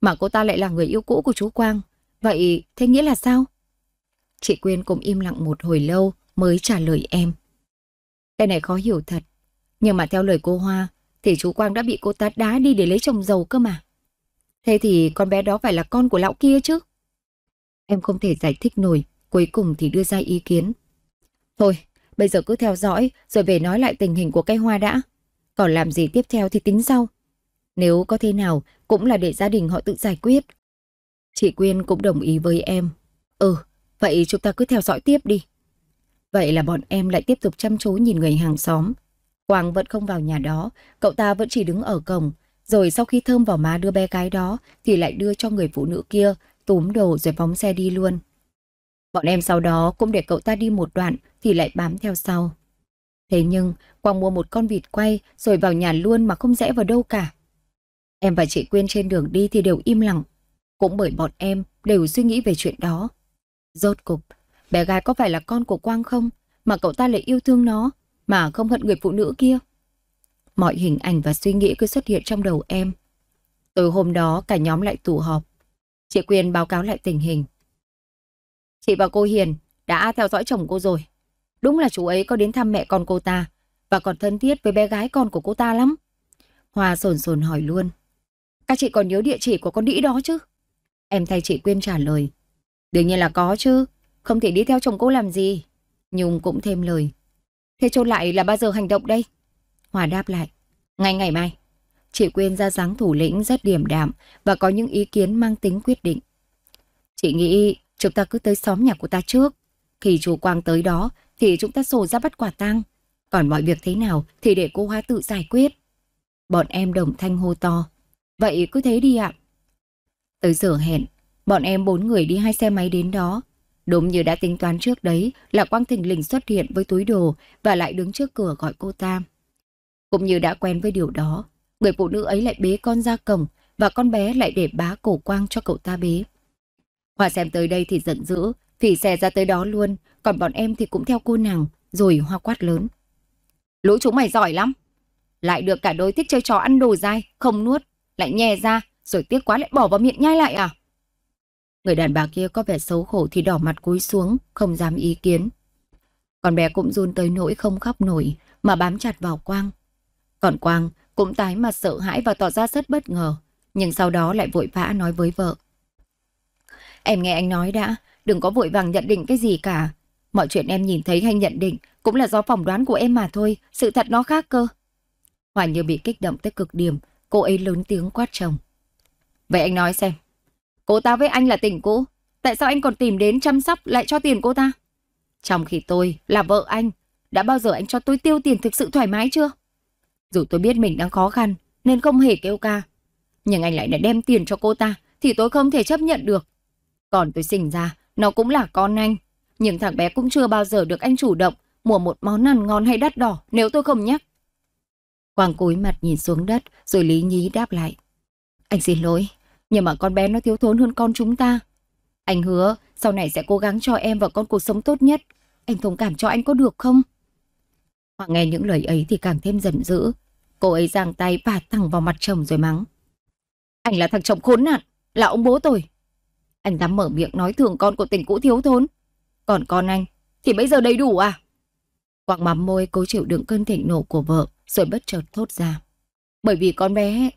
Mà cô ta lại là người yêu cũ của chú Quang. Vậy thế nghĩa là sao? Chị Quyên cũng im lặng một hồi lâu mới trả lời em. Cái này khó hiểu thật. Nhưng mà theo lời cô Hoa thì chú Quang đã bị cô ta đá đi để lấy chồng giàu cơ mà. Thế thì con bé đó phải là con của lão kia chứ. Em không thể giải thích nổi, cuối cùng thì đưa ra ý kiến. Thôi, bây giờ cứ theo dõi rồi về nói lại tình hình của cây hoa đã. Còn làm gì tiếp theo thì tính sau. Nếu có thế nào cũng là để gia đình họ tự giải quyết. Chị Quyên cũng đồng ý với em. Ừ, vậy chúng ta cứ theo dõi tiếp đi. Vậy là bọn em lại tiếp tục chăm chú nhìn người hàng xóm. Quang vẫn không vào nhà đó, cậu ta vẫn chỉ đứng ở cổng. Rồi sau khi thơm vào má đưa bé gái đó thì lại đưa cho người phụ nữ kia, túm đồ rồi phóng xe đi luôn. Bọn em sau đó cũng để cậu ta đi một đoạn thì lại bám theo sau. Thế nhưng, Quang mua một con vịt quay rồi vào nhà luôn mà không rẽ vào đâu cả. Em và chị Quyên trên đường đi thì đều im lặng. Cũng bởi bọn em đều suy nghĩ về chuyện đó. Rốt cục, bé gái có phải là con của Quang không mà cậu ta lại yêu thương nó mà không hận người phụ nữ kia? Mọi hình ảnh và suy nghĩ cứ xuất hiện trong đầu em. Tối hôm đó cả nhóm lại tụ họp. Chị Quyên báo cáo lại tình hình. Chị và cô Hiền đã theo dõi chồng cô rồi. Đúng là chú ấy có đến thăm mẹ con cô ta và còn thân thiết với bé gái con của cô ta lắm. Hòa sồn sồn hỏi luôn. Các chị còn nhớ địa chỉ của con đĩ đó chứ? Em thay chị quên trả lời. Đương nhiên là có chứ, không thể đi theo chồng cô làm gì. Nhung cũng thêm lời. Thế chốt lại là bao giờ hành động đây? Hòa đáp lại. ngày ngày mai. Chị quên ra dáng thủ lĩnh rất điềm đạm và có những ý kiến mang tính quyết định. Chị nghĩ chúng ta cứ tới xóm nhà của ta trước. Khi chú Quang tới đó thì chúng ta sổ ra bắt quả tang. Còn mọi việc thế nào thì để cô Hoa tự giải quyết. Bọn em đồng thanh hô to. Vậy cứ thế đi ạ. Tới giờ hẹn, bọn em bốn người đi hai xe máy đến đó. Đúng như đã tính toán trước đấy là Quang Thình Lình xuất hiện với túi đồ và lại đứng trước cửa gọi cô ta. Cũng như đã quen với điều đó, người phụ nữ ấy lại bế con ra cổng và con bé lại để bá cổ Quang cho cậu ta bế. Hòa xem tới đây thì giận dữ, phỉ xe ra tới đó luôn, còn bọn em thì cũng theo cô nàng, rồi hoa quát lớn. Lũ chúng mày giỏi lắm. Lại được cả đôi thích chơi trò ăn đồ dai, không nuốt, lại nhè ra, rồi tiếc quá lại bỏ vào miệng nhai lại à? Người đàn bà kia có vẻ xấu khổ thì đỏ mặt cúi xuống, không dám ý kiến. Con bé cũng run tới nỗi không khóc nổi, mà bám chặt vào Quang. Còn Quang cũng tái mặt sợ hãi và tỏ ra rất bất ngờ, nhưng sau đó lại vội vã nói với vợ. Em nghe anh nói đã, đừng có vội vàng nhận định cái gì cả, Mọi chuyện em nhìn thấy hay nhận định cũng là do phỏng đoán của em mà thôi, sự thật nó khác cơ. Hòa Như bị kích động tới cực điểm, cô ấy lớn tiếng quát chồng. Vậy anh nói xem, cô ta với anh là tình cũ, tại sao anh còn tìm đến chăm sóc lại cho tiền cô ta? Trong khi tôi là vợ anh, đã bao giờ anh cho tôi tiêu tiền thực sự thoải mái chưa? Dù tôi biết mình đang khó khăn nên không hề kêu ca, nhưng anh lại đã đem tiền cho cô ta thì tôi không thể chấp nhận được. Còn tôi sinh ra, nó cũng là con anh, nhưng thằng bé cũng chưa bao giờ được anh chủ động mua một món ăn ngon hay đắt đỏ nếu tôi không nhắc. Quang cúi mặt nhìn xuống đất rồi lý nhí đáp lại. Anh xin lỗi, nhưng mà con bé nó thiếu thốn hơn con chúng ta. Anh hứa sau này sẽ cố gắng cho em và con cuộc sống tốt nhất. Anh thông cảm cho anh có được không? Hoàng nghe những lời ấy thì càng thêm giận dữ. Cô ấy giang tay bà thẳng vào mặt chồng rồi mắng. Anh là thằng chồng khốn nạn, là ông bố tôi. Anh dám mở miệng nói thường con của tình cũ thiếu thốn. Còn con anh, thì bây giờ đầy đủ à? Quảng mắm môi cố chịu đựng cơn thịnh nộ của vợ rồi bất chợt thốt ra. Bởi vì con bé...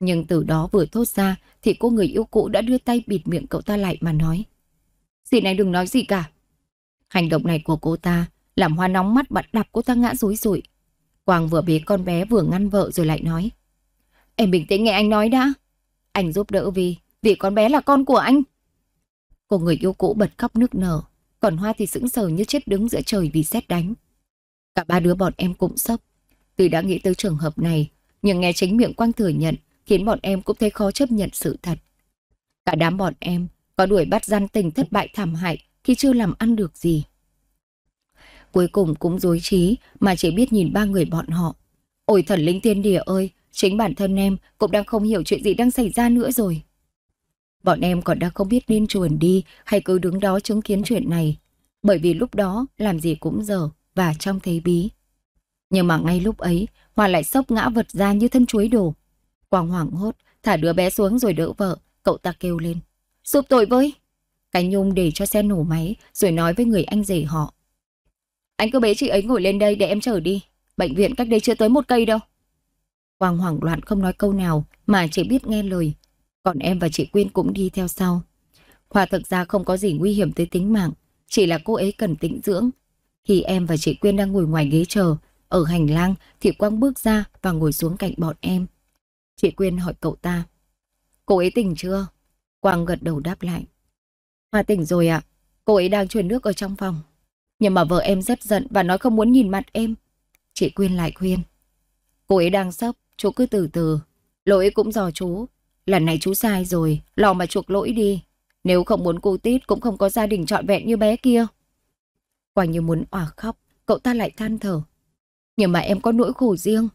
Nhưng từ đó vừa thốt ra thì cô người yêu cũ đã đưa tay bịt miệng cậu ta lại mà nói. Xin này đừng nói gì cả. Hành động này của cô ta làm hoa nóng mắt bật đạp cô ta ngã rối rụi. Quang vừa bế con bé vừa ngăn vợ rồi lại nói. Em bình tĩnh nghe anh nói đã. Anh giúp đỡ vì vì con bé là con của anh. Cô người yêu cũ bật khóc nước nở, còn Hoa thì sững sờ như chết đứng giữa trời vì xét đánh. Cả ba đứa bọn em cũng sốc. Tuy đã nghĩ tới trường hợp này, nhưng nghe chính miệng Quang thừa nhận khiến bọn em cũng thấy khó chấp nhận sự thật. Cả đám bọn em có đuổi bắt gian tình thất bại thảm hại khi chưa làm ăn được gì. Cuối cùng cũng dối trí mà chỉ biết nhìn ba người bọn họ. Ôi thần linh tiên địa ơi, chính bản thân em cũng đang không hiểu chuyện gì đang xảy ra nữa rồi. Bọn em còn đang không biết nên chuồn đi hay cứ đứng đó chứng kiến chuyện này. Bởi vì lúc đó làm gì cũng dở và trong thấy bí. Nhưng mà ngay lúc ấy, Hòa lại sốc ngã vật ra như thân chuối đổ. Quang hoảng hốt, thả đứa bé xuống rồi đỡ vợ, cậu ta kêu lên. "Sụp tội với! Cái nhung để cho xe nổ máy rồi nói với người anh rể họ. Anh cứ bế chị ấy ngồi lên đây để em chở đi. Bệnh viện cách đây chưa tới một cây đâu. Quang hoảng loạn không nói câu nào mà chỉ biết nghe lời. Còn em và chị Quyên cũng đi theo sau. Khoa thực ra không có gì nguy hiểm tới tính mạng, chỉ là cô ấy cần tĩnh dưỡng. Khi em và chị Quyên đang ngồi ngoài ghế chờ, ở hành lang thì Quang bước ra và ngồi xuống cạnh bọn em. Chị Quyên hỏi cậu ta, cô ấy tỉnh chưa? Quang gật đầu đáp lại. Hoa tỉnh rồi ạ, cô ấy đang truyền nước ở trong phòng. Nhưng mà vợ em rất giận và nói không muốn nhìn mặt em. Chị Quyên lại khuyên. Cô ấy đang sốc, chú cứ từ từ. Lỗi cũng dò chú, Lần này chú sai rồi, lo mà chuộc lỗi đi. Nếu không muốn cô Tít cũng không có gia đình trọn vẹn như bé kia. Quả như muốn òa khóc, cậu ta lại than thở. Nhưng mà em có nỗi khổ riêng.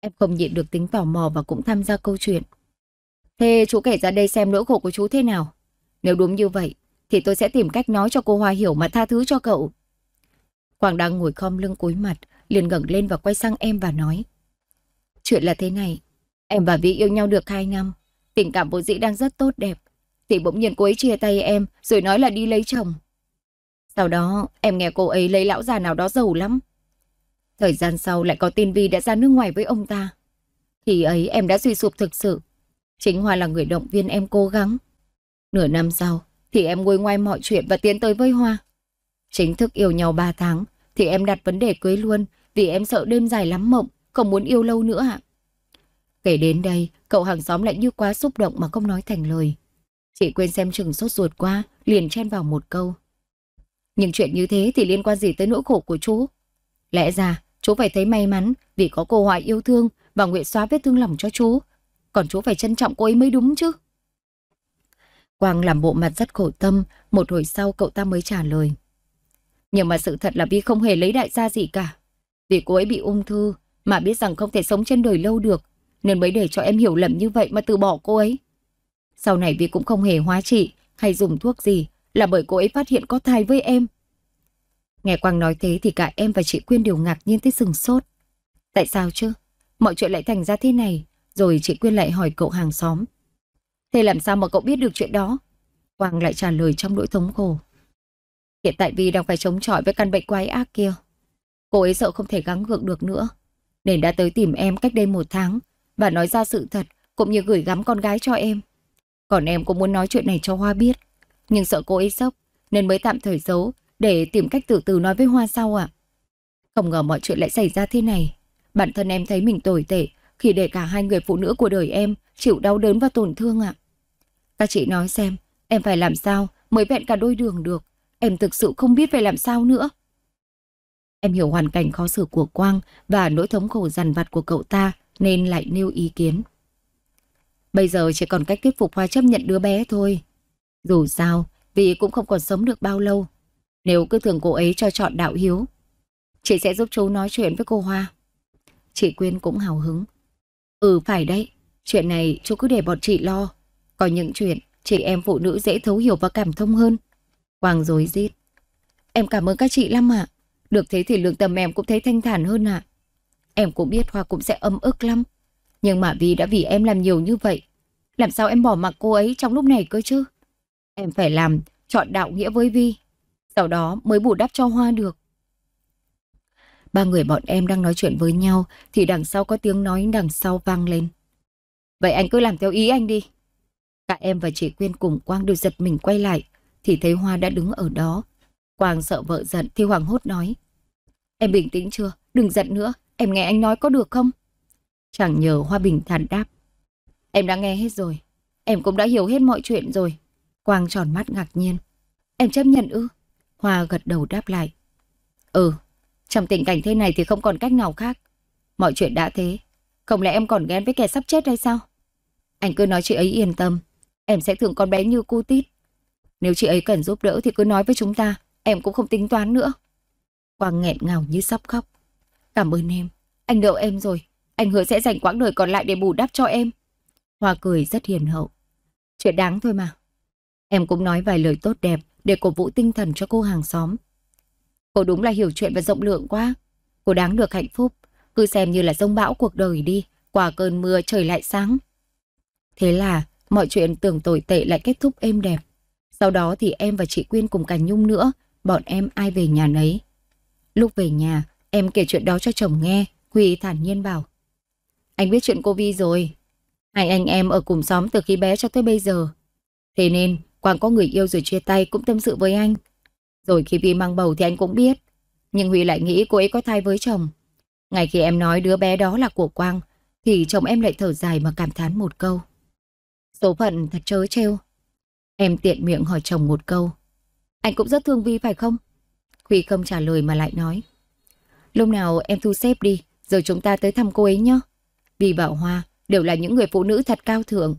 Em không nhịn được tính tò mò và cũng tham gia câu chuyện. Thế chú kể ra đây xem nỗi khổ của chú thế nào. Nếu đúng như vậy, thì tôi sẽ tìm cách nói cho cô Hoa hiểu mà tha thứ cho cậu. Quảng đang ngồi khom lưng cúi mặt, liền ngẩng lên và quay sang em và nói. Chuyện là thế này, Em và Vĩ yêu nhau được 2 năm, tình cảm vốn dĩ đang rất tốt đẹp. Thì bỗng nhiên cô ấy chia tay em rồi nói là đi lấy chồng. Sau đó em nghe cô ấy lấy lão già nào đó giàu lắm. Thời gian sau lại có tin Vi đã ra nước ngoài với ông ta. Thì ấy em đã suy sụp thực sự. Chính Hoa là người động viên em cố gắng. Nửa năm sau thì em ngồi ngoài mọi chuyện và tiến tới với Hoa. Chính thức yêu nhau 3 tháng thì em đặt vấn đề cưới luôn vì em sợ đêm dài lắm mộng, không muốn yêu lâu nữa ạ. À. Kể đến đây, cậu hàng xóm lại như quá xúc động mà không nói thành lời. Chị quên xem chừng sốt ruột qua, liền chen vào một câu. những chuyện như thế thì liên quan gì tới nỗi khổ của chú? Lẽ ra, chú phải thấy may mắn vì có cô hoài yêu thương và nguyện xóa vết thương lòng cho chú. Còn chú phải trân trọng cô ấy mới đúng chứ. Quang làm bộ mặt rất khổ tâm, một hồi sau cậu ta mới trả lời. Nhưng mà sự thật là Vi không hề lấy đại gia gì cả. Vì cô ấy bị ung thư, mà biết rằng không thể sống trên đời lâu được, nên mới để cho em hiểu lầm như vậy mà từ bỏ cô ấy. Sau này vì cũng không hề hóa trị hay dùng thuốc gì là bởi cô ấy phát hiện có thai với em. Nghe Quang nói thế thì cả em và chị Quyên đều ngạc nhiên tới sừng sốt. Tại sao chứ? Mọi chuyện lại thành ra thế này, rồi chị Quyên lại hỏi cậu hàng xóm. Thế làm sao mà cậu biết được chuyện đó? Quang lại trả lời trong nỗi thống khổ. Hiện tại vì đang phải chống chọi với căn bệnh quái ác kia. Cô ấy sợ không thể gắng gượng được nữa, nên đã tới tìm em cách đây một tháng và nói ra sự thật, cũng như gửi gắm con gái cho em. Còn em cũng muốn nói chuyện này cho Hoa biết, nhưng sợ cô ấy sốc, nên mới tạm thời giấu để tìm cách từ từ nói với Hoa sau ạ. Không ngờ mọi chuyện lại xảy ra thế này. Bản thân em thấy mình tồi tệ khi để cả hai người phụ nữ của đời em chịu đau đớn và tổn thương ạ. À. Các chị nói xem, em phải làm sao mới vẹn cả đôi đường được. Em thực sự không biết phải làm sao nữa. Em hiểu hoàn cảnh khó xử của Quang và nỗi thống khổ dằn vặt của cậu ta nên lại nêu ý kiến. Bây giờ chỉ còn cách thuyết phục Hoa chấp nhận đứa bé thôi. Dù sao, vì cũng không còn sống được bao lâu. Nếu cứ thường cô ấy cho chọn đạo hiếu, chị sẽ giúp chú nói chuyện với cô Hoa. Chị Quyên cũng hào hứng. Ừ phải đấy, chuyện này chú cứ để bọn chị lo. Có những chuyện chị em phụ nữ dễ thấu hiểu và cảm thông hơn. Quang dối rít. Em cảm ơn các chị lắm ạ. Được thế thì lượng tâm em cũng thấy thanh thản hơn ạ. Em cũng biết Hoa cũng sẽ âm ức lắm. Nhưng mà vì đã vì em làm nhiều như vậy, làm sao em bỏ mặc cô ấy trong lúc này cơ chứ? Em phải làm, chọn đạo nghĩa với Vi. Sau đó mới bù đắp cho Hoa được. Ba người bọn em đang nói chuyện với nhau thì đằng sau có tiếng nói đằng sau vang lên. Vậy anh cứ làm theo ý anh đi. Cả em và chị Quyên cùng Quang đều giật mình quay lại thì thấy Hoa đã đứng ở đó. Quang sợ vợ giận thì hoàng hốt nói. Em bình tĩnh chưa? Đừng giận nữa. Em nghe anh nói có được không? Chẳng nhờ Hoa Bình thản đáp. Em đã nghe hết rồi. Em cũng đã hiểu hết mọi chuyện rồi. Quang tròn mắt ngạc nhiên. Em chấp nhận ư? Hoa gật đầu đáp lại. Ừ, trong tình cảnh thế này thì không còn cách nào khác. Mọi chuyện đã thế. Không lẽ em còn ghen với kẻ sắp chết hay sao? Anh cứ nói chị ấy yên tâm. Em sẽ thương con bé như cu tít. Nếu chị ấy cần giúp đỡ thì cứ nói với chúng ta. Em cũng không tính toán nữa. Quang nghẹn ngào như sắp khóc. Cảm ơn em, anh nợ em rồi, anh hứa sẽ dành quãng đời còn lại để bù đắp cho em. Hoa cười rất hiền hậu. Chuyện đáng thôi mà. Em cũng nói vài lời tốt đẹp để cổ vũ tinh thần cho cô hàng xóm. Cô đúng là hiểu chuyện và rộng lượng quá. Cô đáng được hạnh phúc, cứ xem như là rông bão cuộc đời đi, quả cơn mưa trời lại sáng. Thế là mọi chuyện tưởng tồi tệ lại kết thúc êm đẹp. Sau đó thì em và chị Quyên cùng cả Nhung nữa, bọn em ai về nhà nấy. Lúc về nhà, Em kể chuyện đó cho chồng nghe, Huy thản nhiên bảo. Anh biết chuyện cô Vi rồi. Hai anh em ở cùng xóm từ khi bé cho tới bây giờ. Thế nên, Quang có người yêu rồi chia tay cũng tâm sự với anh. Rồi khi Vi mang bầu thì anh cũng biết. Nhưng Huy lại nghĩ cô ấy có thai với chồng. Ngày khi em nói đứa bé đó là của Quang, thì chồng em lại thở dài mà cảm thán một câu. Số phận thật trớ trêu. Em tiện miệng hỏi chồng một câu. Anh cũng rất thương Vi phải không? Huy không trả lời mà lại nói. Lúc nào em thu xếp đi, rồi chúng ta tới thăm cô ấy nhé. Vì Bảo Hoa đều là những người phụ nữ thật cao thượng.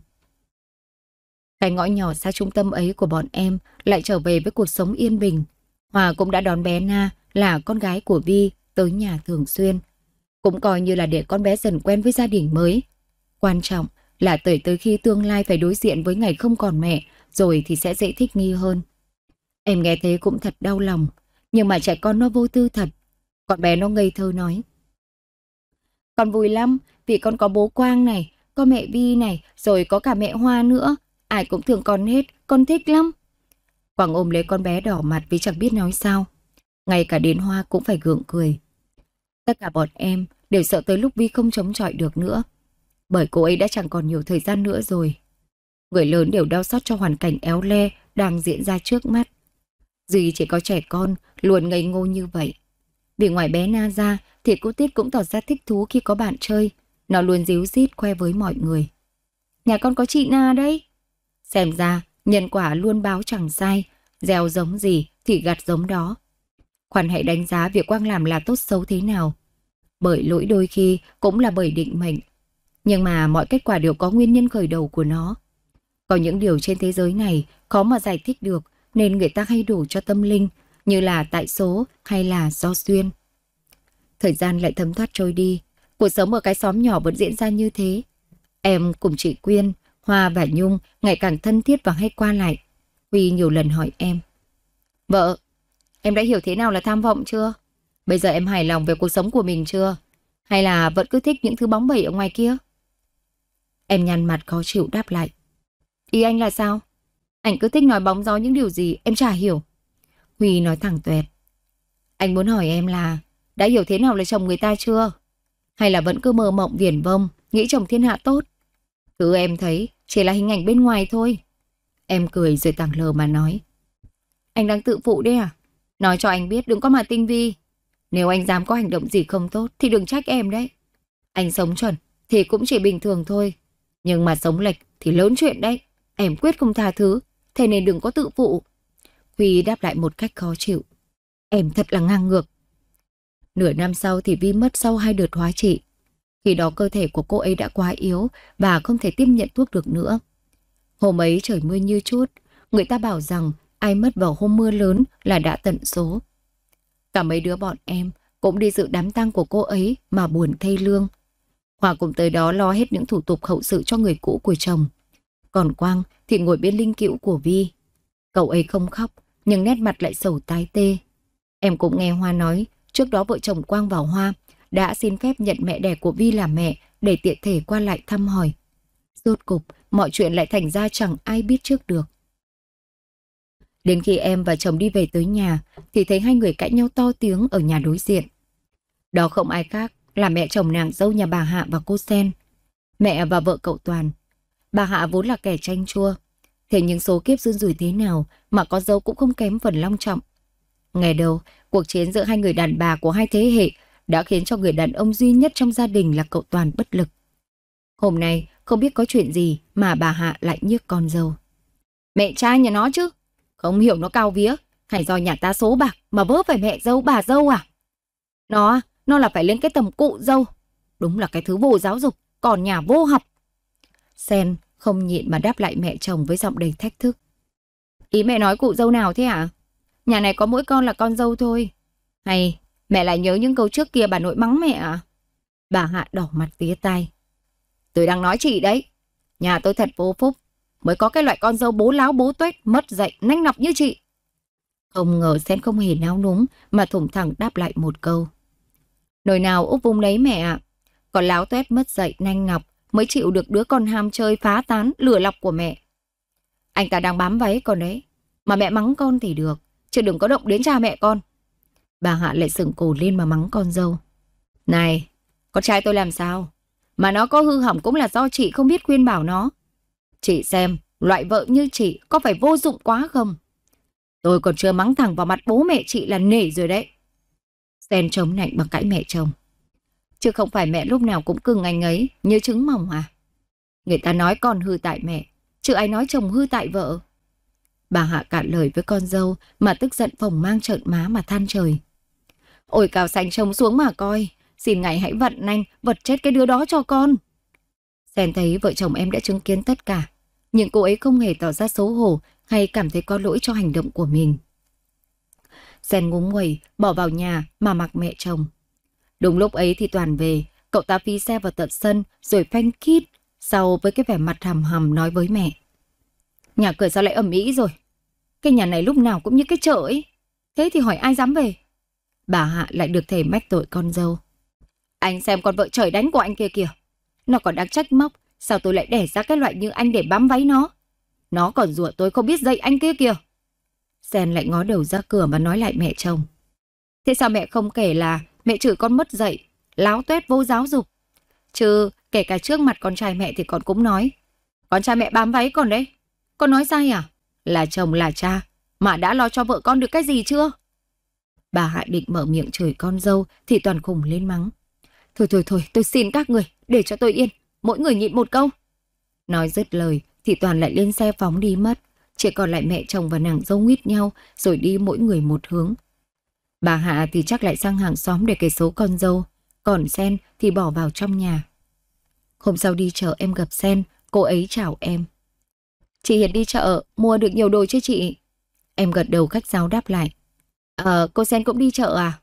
Cái ngõ nhỏ xa trung tâm ấy của bọn em lại trở về với cuộc sống yên bình. Hoa cũng đã đón bé Na là con gái của Vi tới nhà thường xuyên. Cũng coi như là để con bé dần quen với gia đình mới. Quan trọng là tới tới khi tương lai phải đối diện với ngày không còn mẹ rồi thì sẽ dễ thích nghi hơn. Em nghe thế cũng thật đau lòng, nhưng mà trẻ con nó vô tư thật, con bé nó ngây thơ nói. Con vui lắm, vì con có bố Quang này, có mẹ Vi này, rồi có cả mẹ Hoa nữa. Ai cũng thương con hết, con thích lắm. Quang ôm lấy con bé đỏ mặt vì chẳng biết nói sao. Ngay cả đến Hoa cũng phải gượng cười. Tất cả bọn em đều sợ tới lúc Vi không chống chọi được nữa. Bởi cô ấy đã chẳng còn nhiều thời gian nữa rồi. Người lớn đều đau xót cho hoàn cảnh éo le đang diễn ra trước mắt. Duy chỉ có trẻ con luôn ngây ngô như vậy. Vì ngoài bé Na ra thì cô Tiết cũng tỏ ra thích thú khi có bạn chơi. Nó luôn díu dít khoe với mọi người. Nhà con có chị Na đấy. Xem ra nhân quả luôn báo chẳng sai. Gieo giống gì thì gặt giống đó. Khoan hãy đánh giá việc Quang làm là tốt xấu thế nào. Bởi lỗi đôi khi cũng là bởi định mệnh. Nhưng mà mọi kết quả đều có nguyên nhân khởi đầu của nó. Có những điều trên thế giới này khó mà giải thích được nên người ta hay đổ cho tâm linh như là tại số hay là do duyên. Thời gian lại thấm thoát trôi đi, cuộc sống ở cái xóm nhỏ vẫn diễn ra như thế. Em cùng chị Quyên, Hoa và Nhung ngày càng thân thiết và hay qua lại. Huy nhiều lần hỏi em. Vợ, em đã hiểu thế nào là tham vọng chưa? Bây giờ em hài lòng về cuộc sống của mình chưa? Hay là vẫn cứ thích những thứ bóng bẩy ở ngoài kia? Em nhăn mặt khó chịu đáp lại. Ý anh là sao? Anh cứ thích nói bóng gió những điều gì em chả hiểu. Huy nói thẳng tuyệt. Anh muốn hỏi em là đã hiểu thế nào là chồng người ta chưa? Hay là vẫn cứ mơ mộng viển vông, nghĩ chồng thiên hạ tốt? Thứ em thấy chỉ là hình ảnh bên ngoài thôi. Em cười rồi tảng lờ mà nói. Anh đang tự phụ đấy à? Nói cho anh biết đừng có mà tinh vi. Nếu anh dám có hành động gì không tốt thì đừng trách em đấy. Anh sống chuẩn thì cũng chỉ bình thường thôi. Nhưng mà sống lệch thì lớn chuyện đấy. Em quyết không tha thứ. Thế nên đừng có tự phụ. Huy đáp lại một cách khó chịu. Em thật là ngang ngược. Nửa năm sau thì Vi mất sau hai đợt hóa trị. Khi đó cơ thể của cô ấy đã quá yếu và không thể tiếp nhận thuốc được nữa. Hôm ấy trời mưa như chút, người ta bảo rằng ai mất vào hôm mưa lớn là đã tận số. Cả mấy đứa bọn em cũng đi dự đám tang của cô ấy mà buồn thay lương. Hòa cũng tới đó lo hết những thủ tục hậu sự cho người cũ của chồng. Còn Quang thì ngồi bên linh cữu của Vi. Cậu ấy không khóc, nhưng nét mặt lại sầu tái tê. Em cũng nghe Hoa nói, trước đó vợ chồng Quang vào Hoa đã xin phép nhận mẹ đẻ của Vi làm mẹ để tiện thể qua lại thăm hỏi. Rốt cục, mọi chuyện lại thành ra chẳng ai biết trước được. Đến khi em và chồng đi về tới nhà thì thấy hai người cãi nhau to tiếng ở nhà đối diện. Đó không ai khác là mẹ chồng nàng dâu nhà bà Hạ và cô Sen. Mẹ và vợ cậu Toàn. Bà Hạ vốn là kẻ tranh chua, Thế nhưng số kiếp run rủi thế nào mà có dấu cũng không kém phần long trọng. Ngày đầu, cuộc chiến giữa hai người đàn bà của hai thế hệ đã khiến cho người đàn ông duy nhất trong gia đình là cậu Toàn bất lực. Hôm nay, không biết có chuyện gì mà bà Hạ lại nhức con dâu. Mẹ cha nhà nó chứ, không hiểu nó cao vía, hay do nhà ta số bạc mà vớ phải mẹ dâu bà dâu à? Nó, nó là phải lên cái tầm cụ dâu. Đúng là cái thứ vô giáo dục, còn nhà vô học. Sen không nhịn mà đáp lại mẹ chồng với giọng đầy thách thức. Ý mẹ nói cụ dâu nào thế ạ? À? Nhà này có mỗi con là con dâu thôi. Hay, mẹ lại nhớ những câu trước kia bà nội mắng mẹ à? Bà Hạ đỏ mặt tía tay. Tôi đang nói chị đấy. Nhà tôi thật vô phúc. Mới có cái loại con dâu bố láo bố tuếch, mất dạy, nanh nọc như chị. Không ngờ Sen không hề náo núng mà thủng thẳng đáp lại một câu. Nồi nào úp vung lấy mẹ ạ. Còn láo tuét mất dậy, nanh ngọc mới chịu được đứa con ham chơi phá tán, lửa lọc của mẹ. Anh ta đang bám váy con đấy, mà mẹ mắng con thì được, chứ đừng có động đến cha mẹ con. Bà Hạ lại sừng cổ lên mà mắng con dâu. Này, con trai tôi làm sao? Mà nó có hư hỏng cũng là do chị không biết khuyên bảo nó. Chị xem, loại vợ như chị có phải vô dụng quá không? Tôi còn chưa mắng thẳng vào mặt bố mẹ chị là nể rồi đấy. Sen chống nạnh bằng cãi mẹ chồng. Chứ không phải mẹ lúc nào cũng cưng anh ấy Như trứng mỏng à Người ta nói con hư tại mẹ Chứ ai nói chồng hư tại vợ Bà Hạ cạn lời với con dâu Mà tức giận phồng mang trợn má mà than trời Ôi cào xanh trông xuống mà coi Xin ngài hãy vận anh Vật chết cái đứa đó cho con xem thấy vợ chồng em đã chứng kiến tất cả Nhưng cô ấy không hề tỏ ra xấu hổ Hay cảm thấy có lỗi cho hành động của mình Sen ngúng quẩy bỏ vào nhà mà mặc mẹ chồng Đúng lúc ấy thì Toàn về, cậu ta phi xe vào tận sân rồi phanh kít, sau với cái vẻ mặt hầm hầm nói với mẹ. Nhà cửa sao lại ẩm ĩ rồi? Cái nhà này lúc nào cũng như cái chợ ấy. Thế thì hỏi ai dám về? Bà Hạ lại được thầy mách tội con dâu. Anh xem con vợ trời đánh của anh kia kìa. Nó còn đang trách móc, sao tôi lại đẻ ra cái loại như anh để bám váy nó? Nó còn rủa tôi không biết dây anh kia kìa. Sen lại ngó đầu ra cửa và nói lại mẹ chồng. Thế sao mẹ không kể là mẹ chửi con mất dạy, láo tuét vô giáo dục. Chứ kể cả trước mặt con trai mẹ thì con cũng nói. Con trai mẹ bám váy con đấy. Con nói sai à? Là chồng là cha, mà đã lo cho vợ con được cái gì chưa? Bà hại định mở miệng chửi con dâu thì toàn khùng lên mắng. Thôi thôi thôi, tôi xin các người, để cho tôi yên. Mỗi người nhịn một câu. Nói dứt lời thì toàn lại lên xe phóng đi mất. Chỉ còn lại mẹ chồng và nàng dâu nguyết nhau rồi đi mỗi người một hướng. Bà Hạ thì chắc lại sang hàng xóm để kể số con dâu, còn Sen thì bỏ vào trong nhà. Hôm sau đi chợ em gặp Sen, cô ấy chào em. Chị Hiền đi chợ, mua được nhiều đồ chứ chị? Em gật đầu khách giáo đáp lại. Ờ, cô Sen cũng đi chợ à?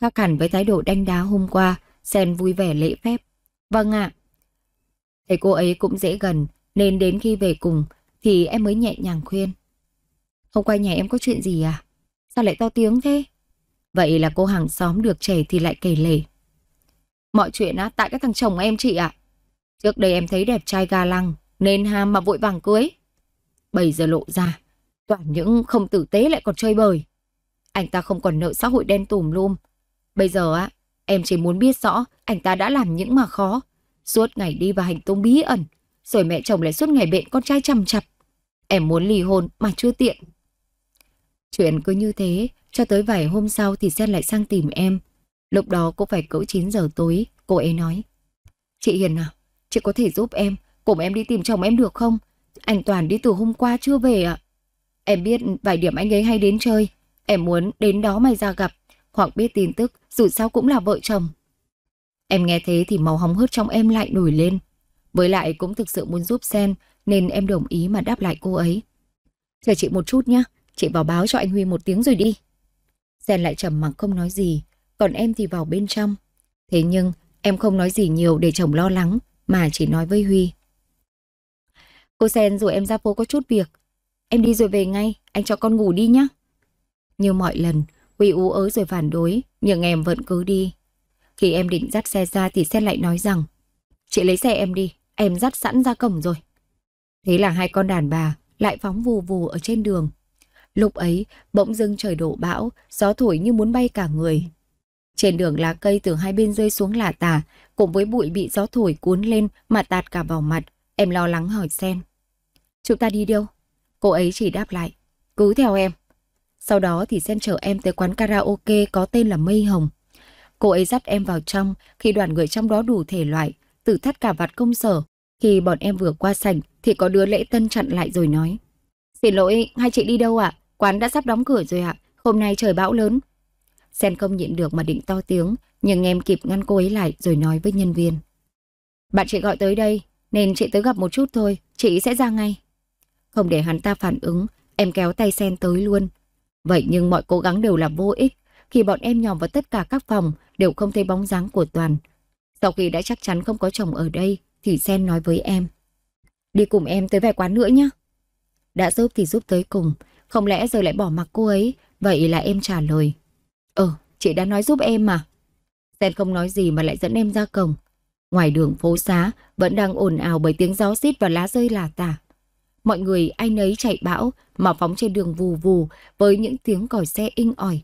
Khác hẳn với thái độ đanh đá hôm qua, Sen vui vẻ lễ phép. Vâng ạ. Thấy cô ấy cũng dễ gần, nên đến khi về cùng thì em mới nhẹ nhàng khuyên. Hôm qua nhà em có chuyện gì à? Sao lại to tiếng thế? Vậy là cô hàng xóm được trẻ thì lại kể lể. Mọi chuyện á, tại các thằng chồng em chị ạ. Trước đây em thấy đẹp trai ga lăng, nên ham mà vội vàng cưới. Bây giờ lộ ra, toàn những không tử tế lại còn chơi bời. Anh ta không còn nợ xã hội đen tùm lum. Bây giờ á, em chỉ muốn biết rõ anh ta đã làm những mà khó. Suốt ngày đi và hành tung bí ẩn, rồi mẹ chồng lại suốt ngày bện con trai chằm chặp. Em muốn ly hôn mà chưa tiện. Chuyện cứ như thế, cho tới vài hôm sau thì Sen lại sang tìm em. Lúc đó cũng phải cỡ 9 giờ tối, cô ấy nói. Chị Hiền à, chị có thể giúp em, cùng em đi tìm chồng em được không? Anh Toàn đi từ hôm qua chưa về ạ. Em biết vài điểm anh ấy hay đến chơi, em muốn đến đó mày ra gặp, hoặc biết tin tức, dù sao cũng là vợ chồng. Em nghe thế thì màu hóng hớt trong em lại nổi lên. Với lại cũng thực sự muốn giúp Sen, nên em đồng ý mà đáp lại cô ấy. Chờ chị một chút nhé, chị vào báo cho anh Huy một tiếng rồi đi. Sen lại trầm mặc không nói gì, còn em thì vào bên trong. Thế nhưng em không nói gì nhiều để chồng lo lắng, mà chỉ nói với Huy. Cô Sen dù em ra phố có chút việc, em đi rồi về ngay, anh cho con ngủ đi nhé. Như mọi lần, Huy ú ớ rồi phản đối, nhưng em vẫn cứ đi. Khi em định dắt xe ra thì Sen lại nói rằng, chị lấy xe em đi, em dắt sẵn ra cổng rồi. Thế là hai con đàn bà lại phóng vù vù ở trên đường, Lúc ấy, bỗng dưng trời đổ bão, gió thổi như muốn bay cả người. Trên đường lá cây từ hai bên rơi xuống lả tả, cùng với bụi bị gió thổi cuốn lên mà tạt cả vào mặt, em lo lắng hỏi Sen. Chúng ta đi đâu? Cô ấy chỉ đáp lại, cứ theo em. Sau đó thì Sen chở em tới quán karaoke có tên là Mây Hồng. Cô ấy dắt em vào trong khi đoàn người trong đó đủ thể loại, tự thắt cả vạt công sở. Khi bọn em vừa qua sảnh thì có đứa lễ tân chặn lại rồi nói. Xin lỗi, hai chị đi đâu ạ? À? quán đã sắp đóng cửa rồi ạ, hôm nay trời bão lớn. Sen không nhịn được mà định to tiếng, nhưng em kịp ngăn cô ấy lại rồi nói với nhân viên. Bạn chị gọi tới đây, nên chị tới gặp một chút thôi, chị sẽ ra ngay. Không để hắn ta phản ứng, em kéo tay Sen tới luôn. Vậy nhưng mọi cố gắng đều là vô ích, khi bọn em nhòm vào tất cả các phòng đều không thấy bóng dáng của Toàn. Sau khi đã chắc chắn không có chồng ở đây, thì Sen nói với em. Đi cùng em tới vài quán nữa nhé. Đã giúp thì giúp tới cùng, không lẽ giờ lại bỏ mặc cô ấy? Vậy là em trả lời. Ờ, chị đã nói giúp em mà. Sen không nói gì mà lại dẫn em ra cổng. Ngoài đường phố xá vẫn đang ồn ào bởi tiếng gió xít và lá rơi lả tả. Mọi người ai nấy chạy bão mà phóng trên đường vù vù với những tiếng còi xe inh ỏi.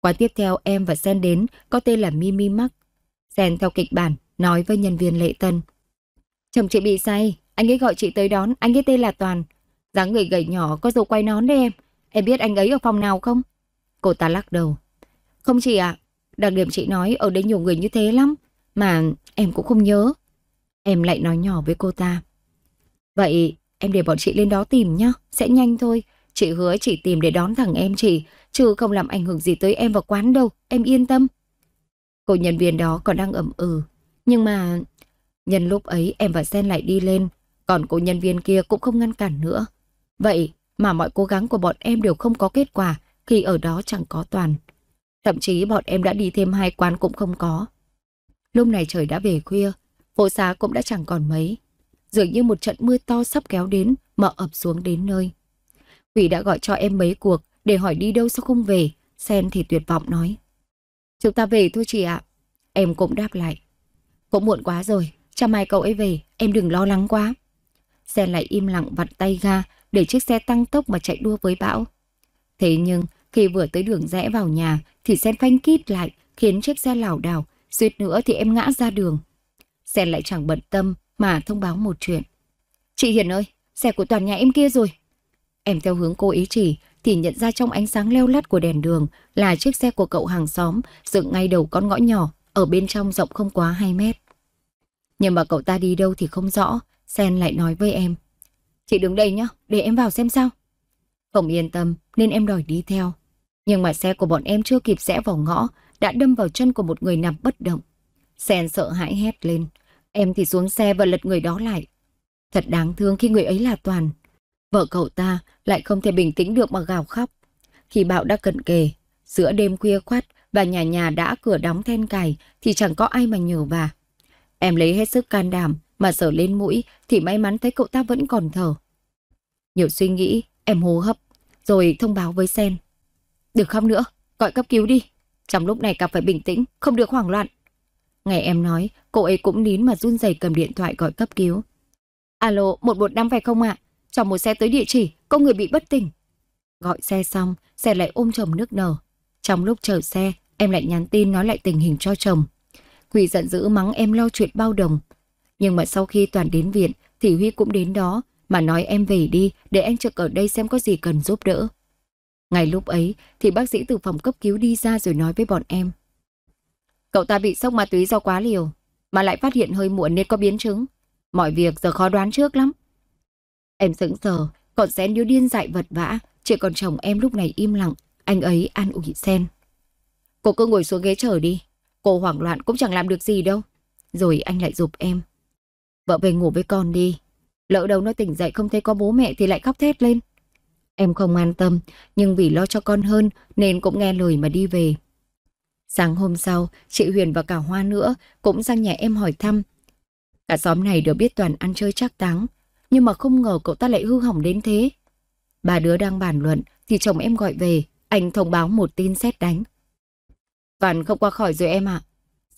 Quả tiếp theo em và Sen đến có tên là Mimi Mắc. Sen theo kịch bản nói với nhân viên lệ tân. Chồng chị bị say, anh ấy gọi chị tới đón, anh ấy tên là Toàn dáng người gầy nhỏ có dầu quay nón đấy em. Em biết anh ấy ở phòng nào không? Cô ta lắc đầu. Không chị ạ, đặc điểm chị nói ở đây nhiều người như thế lắm, mà em cũng không nhớ. Em lại nói nhỏ với cô ta. Vậy em để bọn chị lên đó tìm nhá, sẽ nhanh thôi. Chị hứa chỉ tìm để đón thằng em chị, chứ không làm ảnh hưởng gì tới em và quán đâu, em yên tâm. Cô nhân viên đó còn đang ẩm ừ, nhưng mà... Nhân lúc ấy em và Sen lại đi lên, còn cô nhân viên kia cũng không ngăn cản nữa. Vậy mà mọi cố gắng của bọn em đều không có kết quả khi ở đó chẳng có toàn. Thậm chí bọn em đã đi thêm hai quán cũng không có. Lúc này trời đã về khuya, phố xá cũng đã chẳng còn mấy. Dường như một trận mưa to sắp kéo đến mà ập xuống đến nơi. Quỷ đã gọi cho em mấy cuộc để hỏi đi đâu sao không về, Sen thì tuyệt vọng nói. Chúng ta về thôi chị ạ. Em cũng đáp lại. Cũng muộn quá rồi, cha mai cậu ấy về, em đừng lo lắng quá. Sen lại im lặng vặn tay ga, để chiếc xe tăng tốc mà chạy đua với bão. Thế nhưng, khi vừa tới đường rẽ vào nhà thì xe phanh kít lại khiến chiếc xe lảo đảo, suýt nữa thì em ngã ra đường. Sen lại chẳng bận tâm mà thông báo một chuyện. Chị Hiền ơi, xe của toàn nhà em kia rồi. Em theo hướng cô ý chỉ thì nhận ra trong ánh sáng leo lắt của đèn đường là chiếc xe của cậu hàng xóm dựng ngay đầu con ngõ nhỏ ở bên trong rộng không quá 2 mét. Nhưng mà cậu ta đi đâu thì không rõ, Sen lại nói với em. Chị đứng đây nhá, để em vào xem sao. Không yên tâm nên em đòi đi theo. Nhưng mà xe của bọn em chưa kịp rẽ vào ngõ, đã đâm vào chân của một người nằm bất động. Sen sợ hãi hét lên. Em thì xuống xe và lật người đó lại. Thật đáng thương khi người ấy là Toàn. Vợ cậu ta lại không thể bình tĩnh được mà gào khóc. Khi bạo đã cận kề, giữa đêm khuya khoát và nhà nhà đã cửa đóng then cài thì chẳng có ai mà nhờ bà. Em lấy hết sức can đảm mà sờ lên mũi thì may mắn thấy cậu ta vẫn còn thở. Nhiều suy nghĩ, em hô hấp, rồi thông báo với Sen. Được không nữa, gọi cấp cứu đi. Trong lúc này cặp phải bình tĩnh, không được hoảng loạn. Ngày em nói, cô ấy cũng nín mà run rẩy cầm điện thoại gọi cấp cứu. Alo, 115 phải không ạ? Cho một xe tới địa chỉ, có người bị bất tỉnh. Gọi xe xong, xe lại ôm chồng nước nở. Trong lúc chờ xe, em lại nhắn tin nói lại tình hình cho chồng. Huy giận dữ mắng em lo chuyện bao đồng, nhưng mà sau khi Toàn đến viện thì Huy cũng đến đó mà nói em về đi để anh trực ở đây xem có gì cần giúp đỡ. Ngay lúc ấy thì bác sĩ từ phòng cấp cứu đi ra rồi nói với bọn em. Cậu ta bị sốc ma túy do quá liều mà lại phát hiện hơi muộn nên có biến chứng. Mọi việc giờ khó đoán trước lắm. Em sững sờ, còn sen như điên dại vật vã, chỉ còn chồng em lúc này im lặng, anh ấy an ủi sen. Cô cứ ngồi xuống ghế chờ đi, cô hoảng loạn cũng chẳng làm được gì đâu. Rồi anh lại dục em. Vợ về ngủ với con đi. Lỡ đâu nó tỉnh dậy không thấy có bố mẹ thì lại khóc thét lên. Em không an tâm, nhưng vì lo cho con hơn nên cũng nghe lời mà đi về. Sáng hôm sau, chị Huyền và cả Hoa nữa cũng sang nhà em hỏi thăm. Cả xóm này đều biết Toàn ăn chơi chắc táng, nhưng mà không ngờ cậu ta lại hư hỏng đến thế. Bà đứa đang bàn luận thì chồng em gọi về, anh thông báo một tin xét đánh. Toàn không qua khỏi rồi em ạ. À.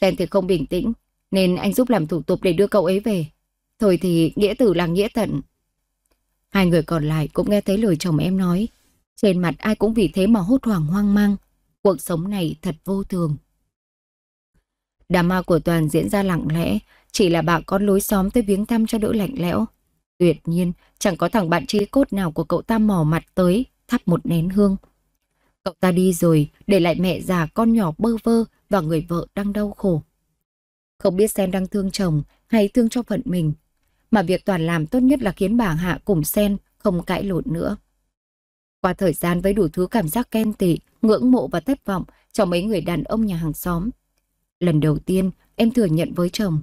Sen thì không bình tĩnh, nên anh giúp làm thủ tục để đưa cậu ấy về. Thôi thì nghĩa tử là nghĩa tận. Hai người còn lại cũng nghe thấy lời chồng em nói. Trên mặt ai cũng vì thế mà hốt hoảng hoang mang. Cuộc sống này thật vô thường. Đám ma của Toàn diễn ra lặng lẽ, chỉ là bà con lối xóm tới viếng thăm cho đỡ lạnh lẽo. Tuyệt nhiên, chẳng có thằng bạn trí cốt nào của cậu ta mò mặt tới, thắp một nén hương. Cậu ta đi rồi, để lại mẹ già con nhỏ bơ vơ và người vợ đang đau khổ. Không biết xem đang thương chồng hay thương cho phận mình, mà việc Toàn làm tốt nhất là khiến bà Hạ cùng Sen không cãi lộn nữa. Qua thời gian với đủ thứ cảm giác khen tị, ngưỡng mộ và thất vọng cho mấy người đàn ông nhà hàng xóm. Lần đầu tiên, em thừa nhận với chồng.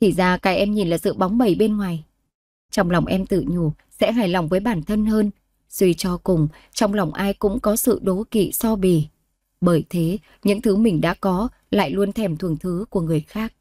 Thì ra cái em nhìn là sự bóng bẩy bên ngoài. Trong lòng em tự nhủ sẽ hài lòng với bản thân hơn. Suy cho cùng, trong lòng ai cũng có sự đố kỵ so bì. Bởi thế, những thứ mình đã có lại luôn thèm thuồng thứ của người khác.